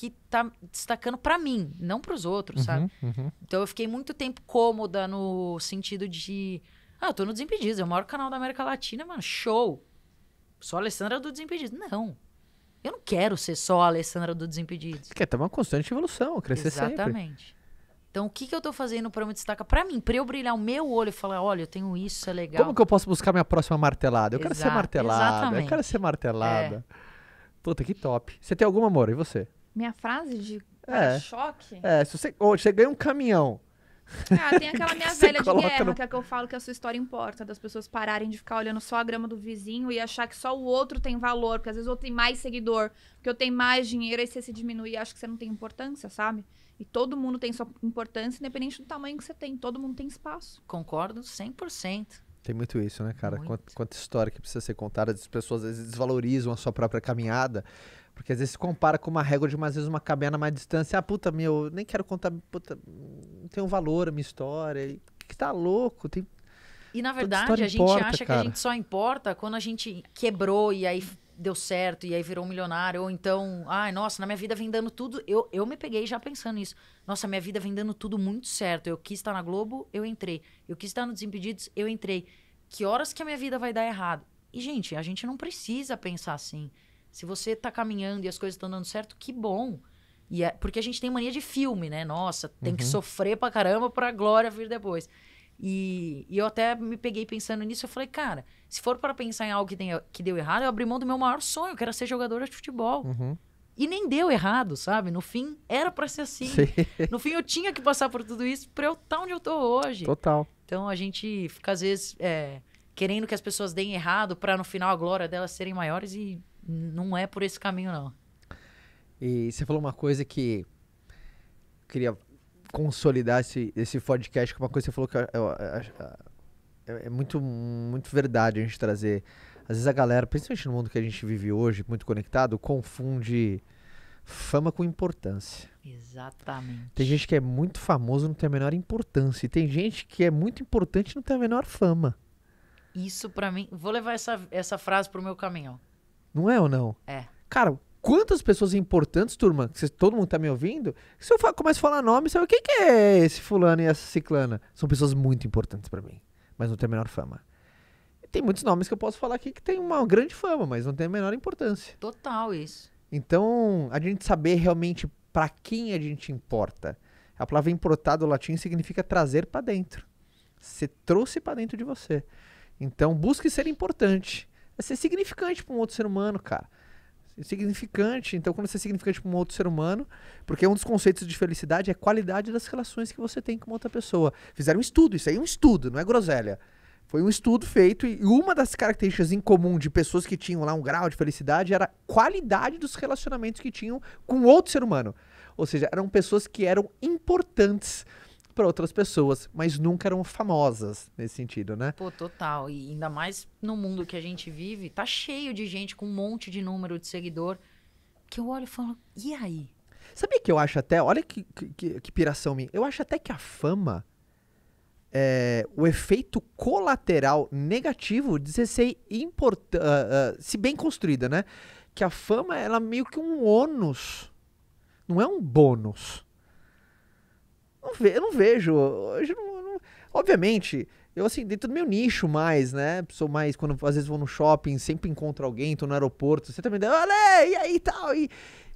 que tá destacando para mim, não para os outros, uhum, sabe? Uhum. Então eu fiquei muito tempo cômoda no sentido de ah, eu tô no Desimpedidos, é o maior canal da América Latina, mano, show. Sou a Alessandra do Desimpedidos. Não. Eu não quero ser só a Alessandra do Desimpedidos. quer ter uma constante evolução, crescer Exatamente. sempre. Exatamente. Então, o que, que eu tô fazendo para me destacar? Para mim, pra eu brilhar o meu olho e falar, olha, eu tenho isso, isso é legal. Como que eu posso buscar minha próxima martelada? Eu Exato, quero ser martelada. Exatamente. Eu quero ser martelada. É. Puta, que top. Você tem alguma, amor? E você? Minha frase de é. choque? É, se você, ou você ganha um caminhão. Ah, tem aquela minha velha de guerra, no... que é que eu falo que a sua história importa, das pessoas pararem de ficar olhando só a grama do vizinho e achar que só o outro tem valor, porque às vezes o outro tem mais seguidor, porque eu tenho mais dinheiro, aí você se diminui e acha que você não tem importância, sabe? E todo mundo tem sua importância, independente do tamanho que você tem, todo mundo tem espaço. Concordo 100%. Tem muito isso, né, cara? Quanta, quanta história que precisa ser contada, as pessoas às vezes desvalorizam a sua própria caminhada porque às vezes se compara com uma régua de uma, às vezes uma caverna mais distância. Ah, puta, meu, nem quero contar, puta, não tem um valor a minha história. Que tá louco, tem... E na verdade, a gente importa, acha cara. que a gente só importa quando a gente quebrou e aí deu certo e aí virou um milionário. Ou então, ai, nossa, na minha vida vem dando tudo. Eu, eu me peguei já pensando nisso. Nossa, minha vida vem dando tudo muito certo. Eu quis estar na Globo, eu entrei. Eu quis estar no Desimpedidos, eu entrei. Que horas que a minha vida vai dar errado? E, gente, a gente não precisa pensar assim. Se você está caminhando e as coisas estão dando certo, que bom. E é, porque a gente tem mania de filme, né? Nossa, tem uhum. que sofrer pra caramba pra glória vir depois. E, e, eu até me peguei pensando nisso. Eu falei, cara, se for para pensar em algo que, tem, que deu errado, eu abri mão do meu maior sonho, que era ser jogadora de futebol. Uhum. E nem deu errado, sabe? No fim, era para ser assim. Sim. No fim, eu tinha que passar por tudo isso pra eu estar tá onde eu tô hoje. Total. Então, a gente fica, às vezes, é, querendo que as pessoas deem errado para no final, a glória delas serem maiores. E não é por esse caminho, não. E você falou uma coisa que queria consolidar esse, esse podcast, que é uma coisa que você falou que eu, eu, eu, é muito, muito verdade a gente trazer. Às vezes a galera, principalmente no mundo que a gente vive hoje, muito conectado, confunde fama com importância. Exatamente. Tem gente que é muito famoso e não tem a menor importância. E tem gente que é muito importante e não tem a menor fama. Isso para mim. Vou levar essa, essa frase pro meu caminhão. Não é ou não? É. Cara, quantas pessoas importantes, turma, que todo mundo tá me ouvindo, se eu começo a falar nome, sabe o que é esse fulano e essa ciclana? São pessoas muito importantes para mim, mas não tem a menor fama. Tem muitos nomes que eu posso falar aqui que tem uma grande fama, mas não tem a menor importância. Total isso. Então, a gente saber realmente para quem a gente importa. A palavra importar do latim significa trazer para dentro. Você trouxe para dentro de você. Então, busque ser importante é ser significante para um outro ser humano, cara. É significante. Então, quando você é significante para um outro ser humano, porque um dos conceitos de felicidade é a qualidade das relações que você tem com outra pessoa. Fizeram um estudo, isso aí é um estudo, não é groselha. Foi um estudo feito e uma das características em comum de pessoas que tinham lá um grau de felicidade era a qualidade dos relacionamentos que tinham com outro ser humano. Ou seja, eram pessoas que eram importantes para outras pessoas, mas nunca eram famosas nesse sentido, né? Pô, total. E ainda mais no mundo que a gente vive, tá cheio de gente com um monte de número de seguidor que eu olho e falo, e aí? Sabia que eu acho até, olha que, que, que piração minha, eu acho até que a fama é, o efeito colateral negativo de ser import, uh, uh, se bem construída, né? Que a fama ela é meio que um ônus, não é um bônus ve eu não vejo. Hoje não, não, obviamente, eu assim, dentro do meu nicho mais, né? Sou mais, quando às vezes vou no shopping, sempre encontro alguém, tô no aeroporto, você também dá, olha, e aí tal. E...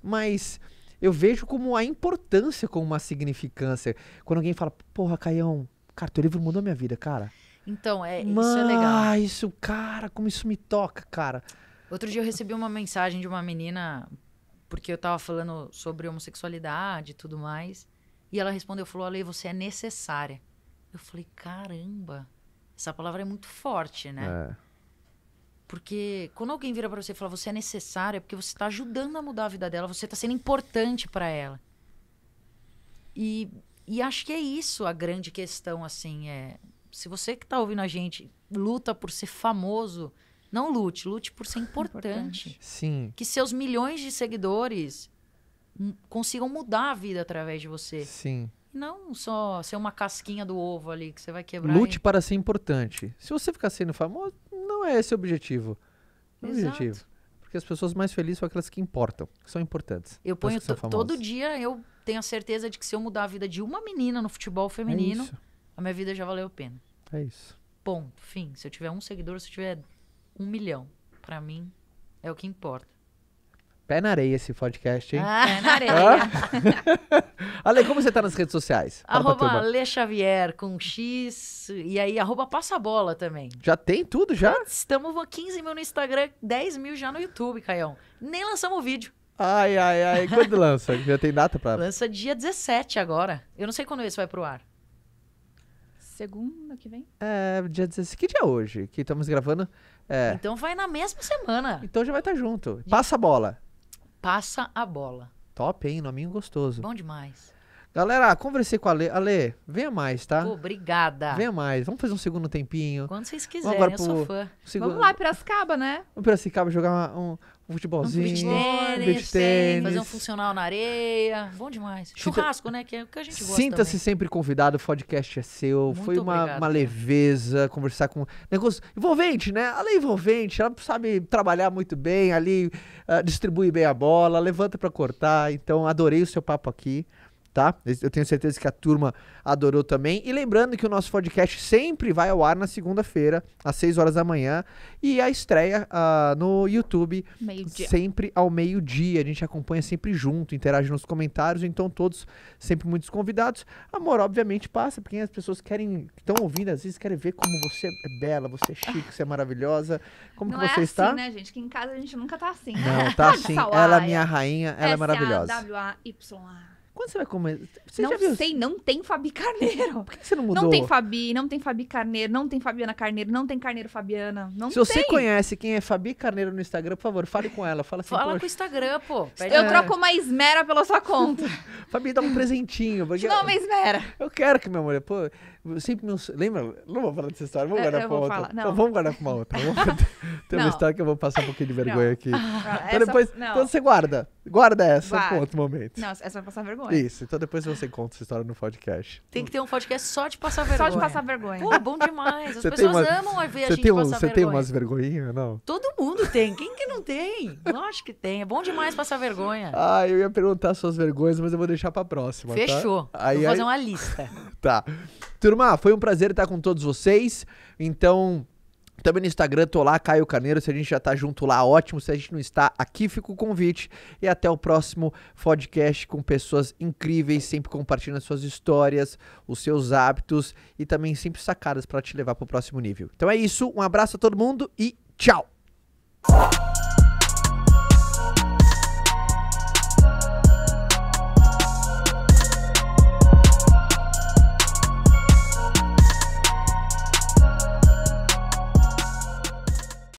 Mas eu vejo como a importância, como uma significância. Quando alguém fala, porra, Caião, cara, teu livro mudou minha vida, cara. Então, é, isso é legal. Ah, isso, cara, como isso me toca, cara. Outro dia eu recebi uma mensagem de uma menina, porque eu tava falando sobre homossexualidade e tudo mais. E ela respondeu, falou, Ale, você é necessária. Eu falei, caramba, essa palavra é muito forte, né? É. Porque quando alguém vira para você e fala, você é necessária, é porque você está ajudando a mudar a vida dela, você está sendo importante para ela. E, e acho que é isso a grande questão, assim, é... Se você que está ouvindo a gente luta por ser famoso, não lute, lute por ser importante. importante. Sim. Que seus milhões de seguidores consigam mudar a vida através de você. Sim. Não só ser uma casquinha do ovo ali que você vai quebrar. Lute e... para ser importante. Se você ficar sendo famoso, não é esse o objetivo. Não é o objetivo. Porque as pessoas mais felizes são aquelas que importam, que são importantes. Eu ponho todo dia, eu tenho a certeza de que se eu mudar a vida de uma menina no futebol feminino, é a minha vida já valeu a pena. É isso. Ponto, fim. Se eu tiver um seguidor, se eu tiver um milhão, para mim é o que importa. Pé na areia esse podcast, hein? Ah, pé na areia. Ah? Ale, como você tá nas redes sociais? Fala arroba Xavier com X e aí arroba Passa Bola também. Já tem tudo já? estamos 15 mil no Instagram, 10 mil já no YouTube, Caião. Nem lançamos o vídeo. Ai, ai, ai. Quando lança? Já tem data pra... Lança dia 17 agora. Eu não sei quando esse vai pro ar. Segunda que vem? É, dia 17. Que dia é hoje? Que estamos gravando... É. Então vai na mesma semana. Então já vai estar tá junto. Passa a bola. Passa a bola. Top, hein? Nominho gostoso. Bom demais. Galera, conversei com a Ale. Ale, venha mais, tá? Obrigada. Venha mais. Vamos fazer um segundo tempinho. Quando vocês quiserem, Vamos agora eu pro... sou fã. Segundo... Vamos lá, Piracicaba, né? Vamos Piracicaba jogar um, um futebolzinho. Um beach beach Fazer um funcional na areia. Bom demais. Sinta, Churrasco, né? Que é o que a gente gosta. Sinta-se sempre convidado, o podcast é seu. Muito Foi uma, obrigado, uma leveza conversar com. Negócio envolvente, né? Ela é envolvente, ela sabe trabalhar muito bem ali, uh, ah, distribui bem a bola, levanta para cortar. Então, adorei o seu papo aqui tá? Eu tenho certeza que a turma adorou também. E lembrando que o nosso podcast sempre vai ao ar na segunda-feira, às 6 horas da manhã. E a estreia uh, no YouTube, sempre ao meio-dia. A gente acompanha sempre junto, interage nos comentários. Então, todos sempre muitos convidados. Amor, obviamente, passa, porque as pessoas querem, estão ouvindo, às vezes querem ver como você é bela, você é chique, você é maravilhosa. Como não que você é assim, está? né, gente? Que em casa a gente nunca tá assim. Não, tá assim. ela é minha é. rainha, ela é maravilhosa. S-A-W-A-Y-A. Quando você vai comer? Você não viu... sei, não tem Fabi Carneiro. Por que você não mudou? Não tem Fabi, não tem Fabi Carneiro, não tem Fabiana Carneiro, não tem Carneiro Fabiana. Não Se tem. você conhece quem é Fabi Carneiro no Instagram, por favor, fale com ela. Fala, assim, fala com o Instagram, pô. eu é. troco uma esmera pela sua conta. Fabi, dá um presentinho. Porque... não, uma esmera. Eu quero que minha mulher. Pô, sempre me... Lembra? Não vou falar dessa história, é, vamos guardar para outra. vamos guardar para uma outra. Tem uma história que eu vou passar um pouquinho de vergonha não. aqui. então depois, não. então você guarda. Guarda essa pra outro momento. Não, essa vai é passar vergonha. Isso, então depois você conta essa história no podcast. Tem que ter um podcast só de passar vergonha. Só de passar vergonha. Pô, bom demais. As você pessoas umas, amam ver a gente tem um, passar você vergonha. Você tem umas vergonhinhas, não? Todo mundo tem. Quem que não tem? Lógico que tem. É bom demais passar vergonha. Ah, eu ia perguntar suas vergonhas, mas eu vou deixar pra próxima, tá? Fechou. Tá? Aí, vou fazer uma lista. tá. Turma, foi um prazer estar com todos vocês. Então, também no Instagram, tô lá, Caio Carneiro. Se a gente já tá junto lá, ótimo. Se a gente não está aqui, fica o convite. E até o próximo podcast com pessoas incríveis, sempre compartilhando suas histórias, os seus hábitos e também sempre sacadas para te levar para o próximo nível. Então é isso, um abraço a todo mundo e tchau!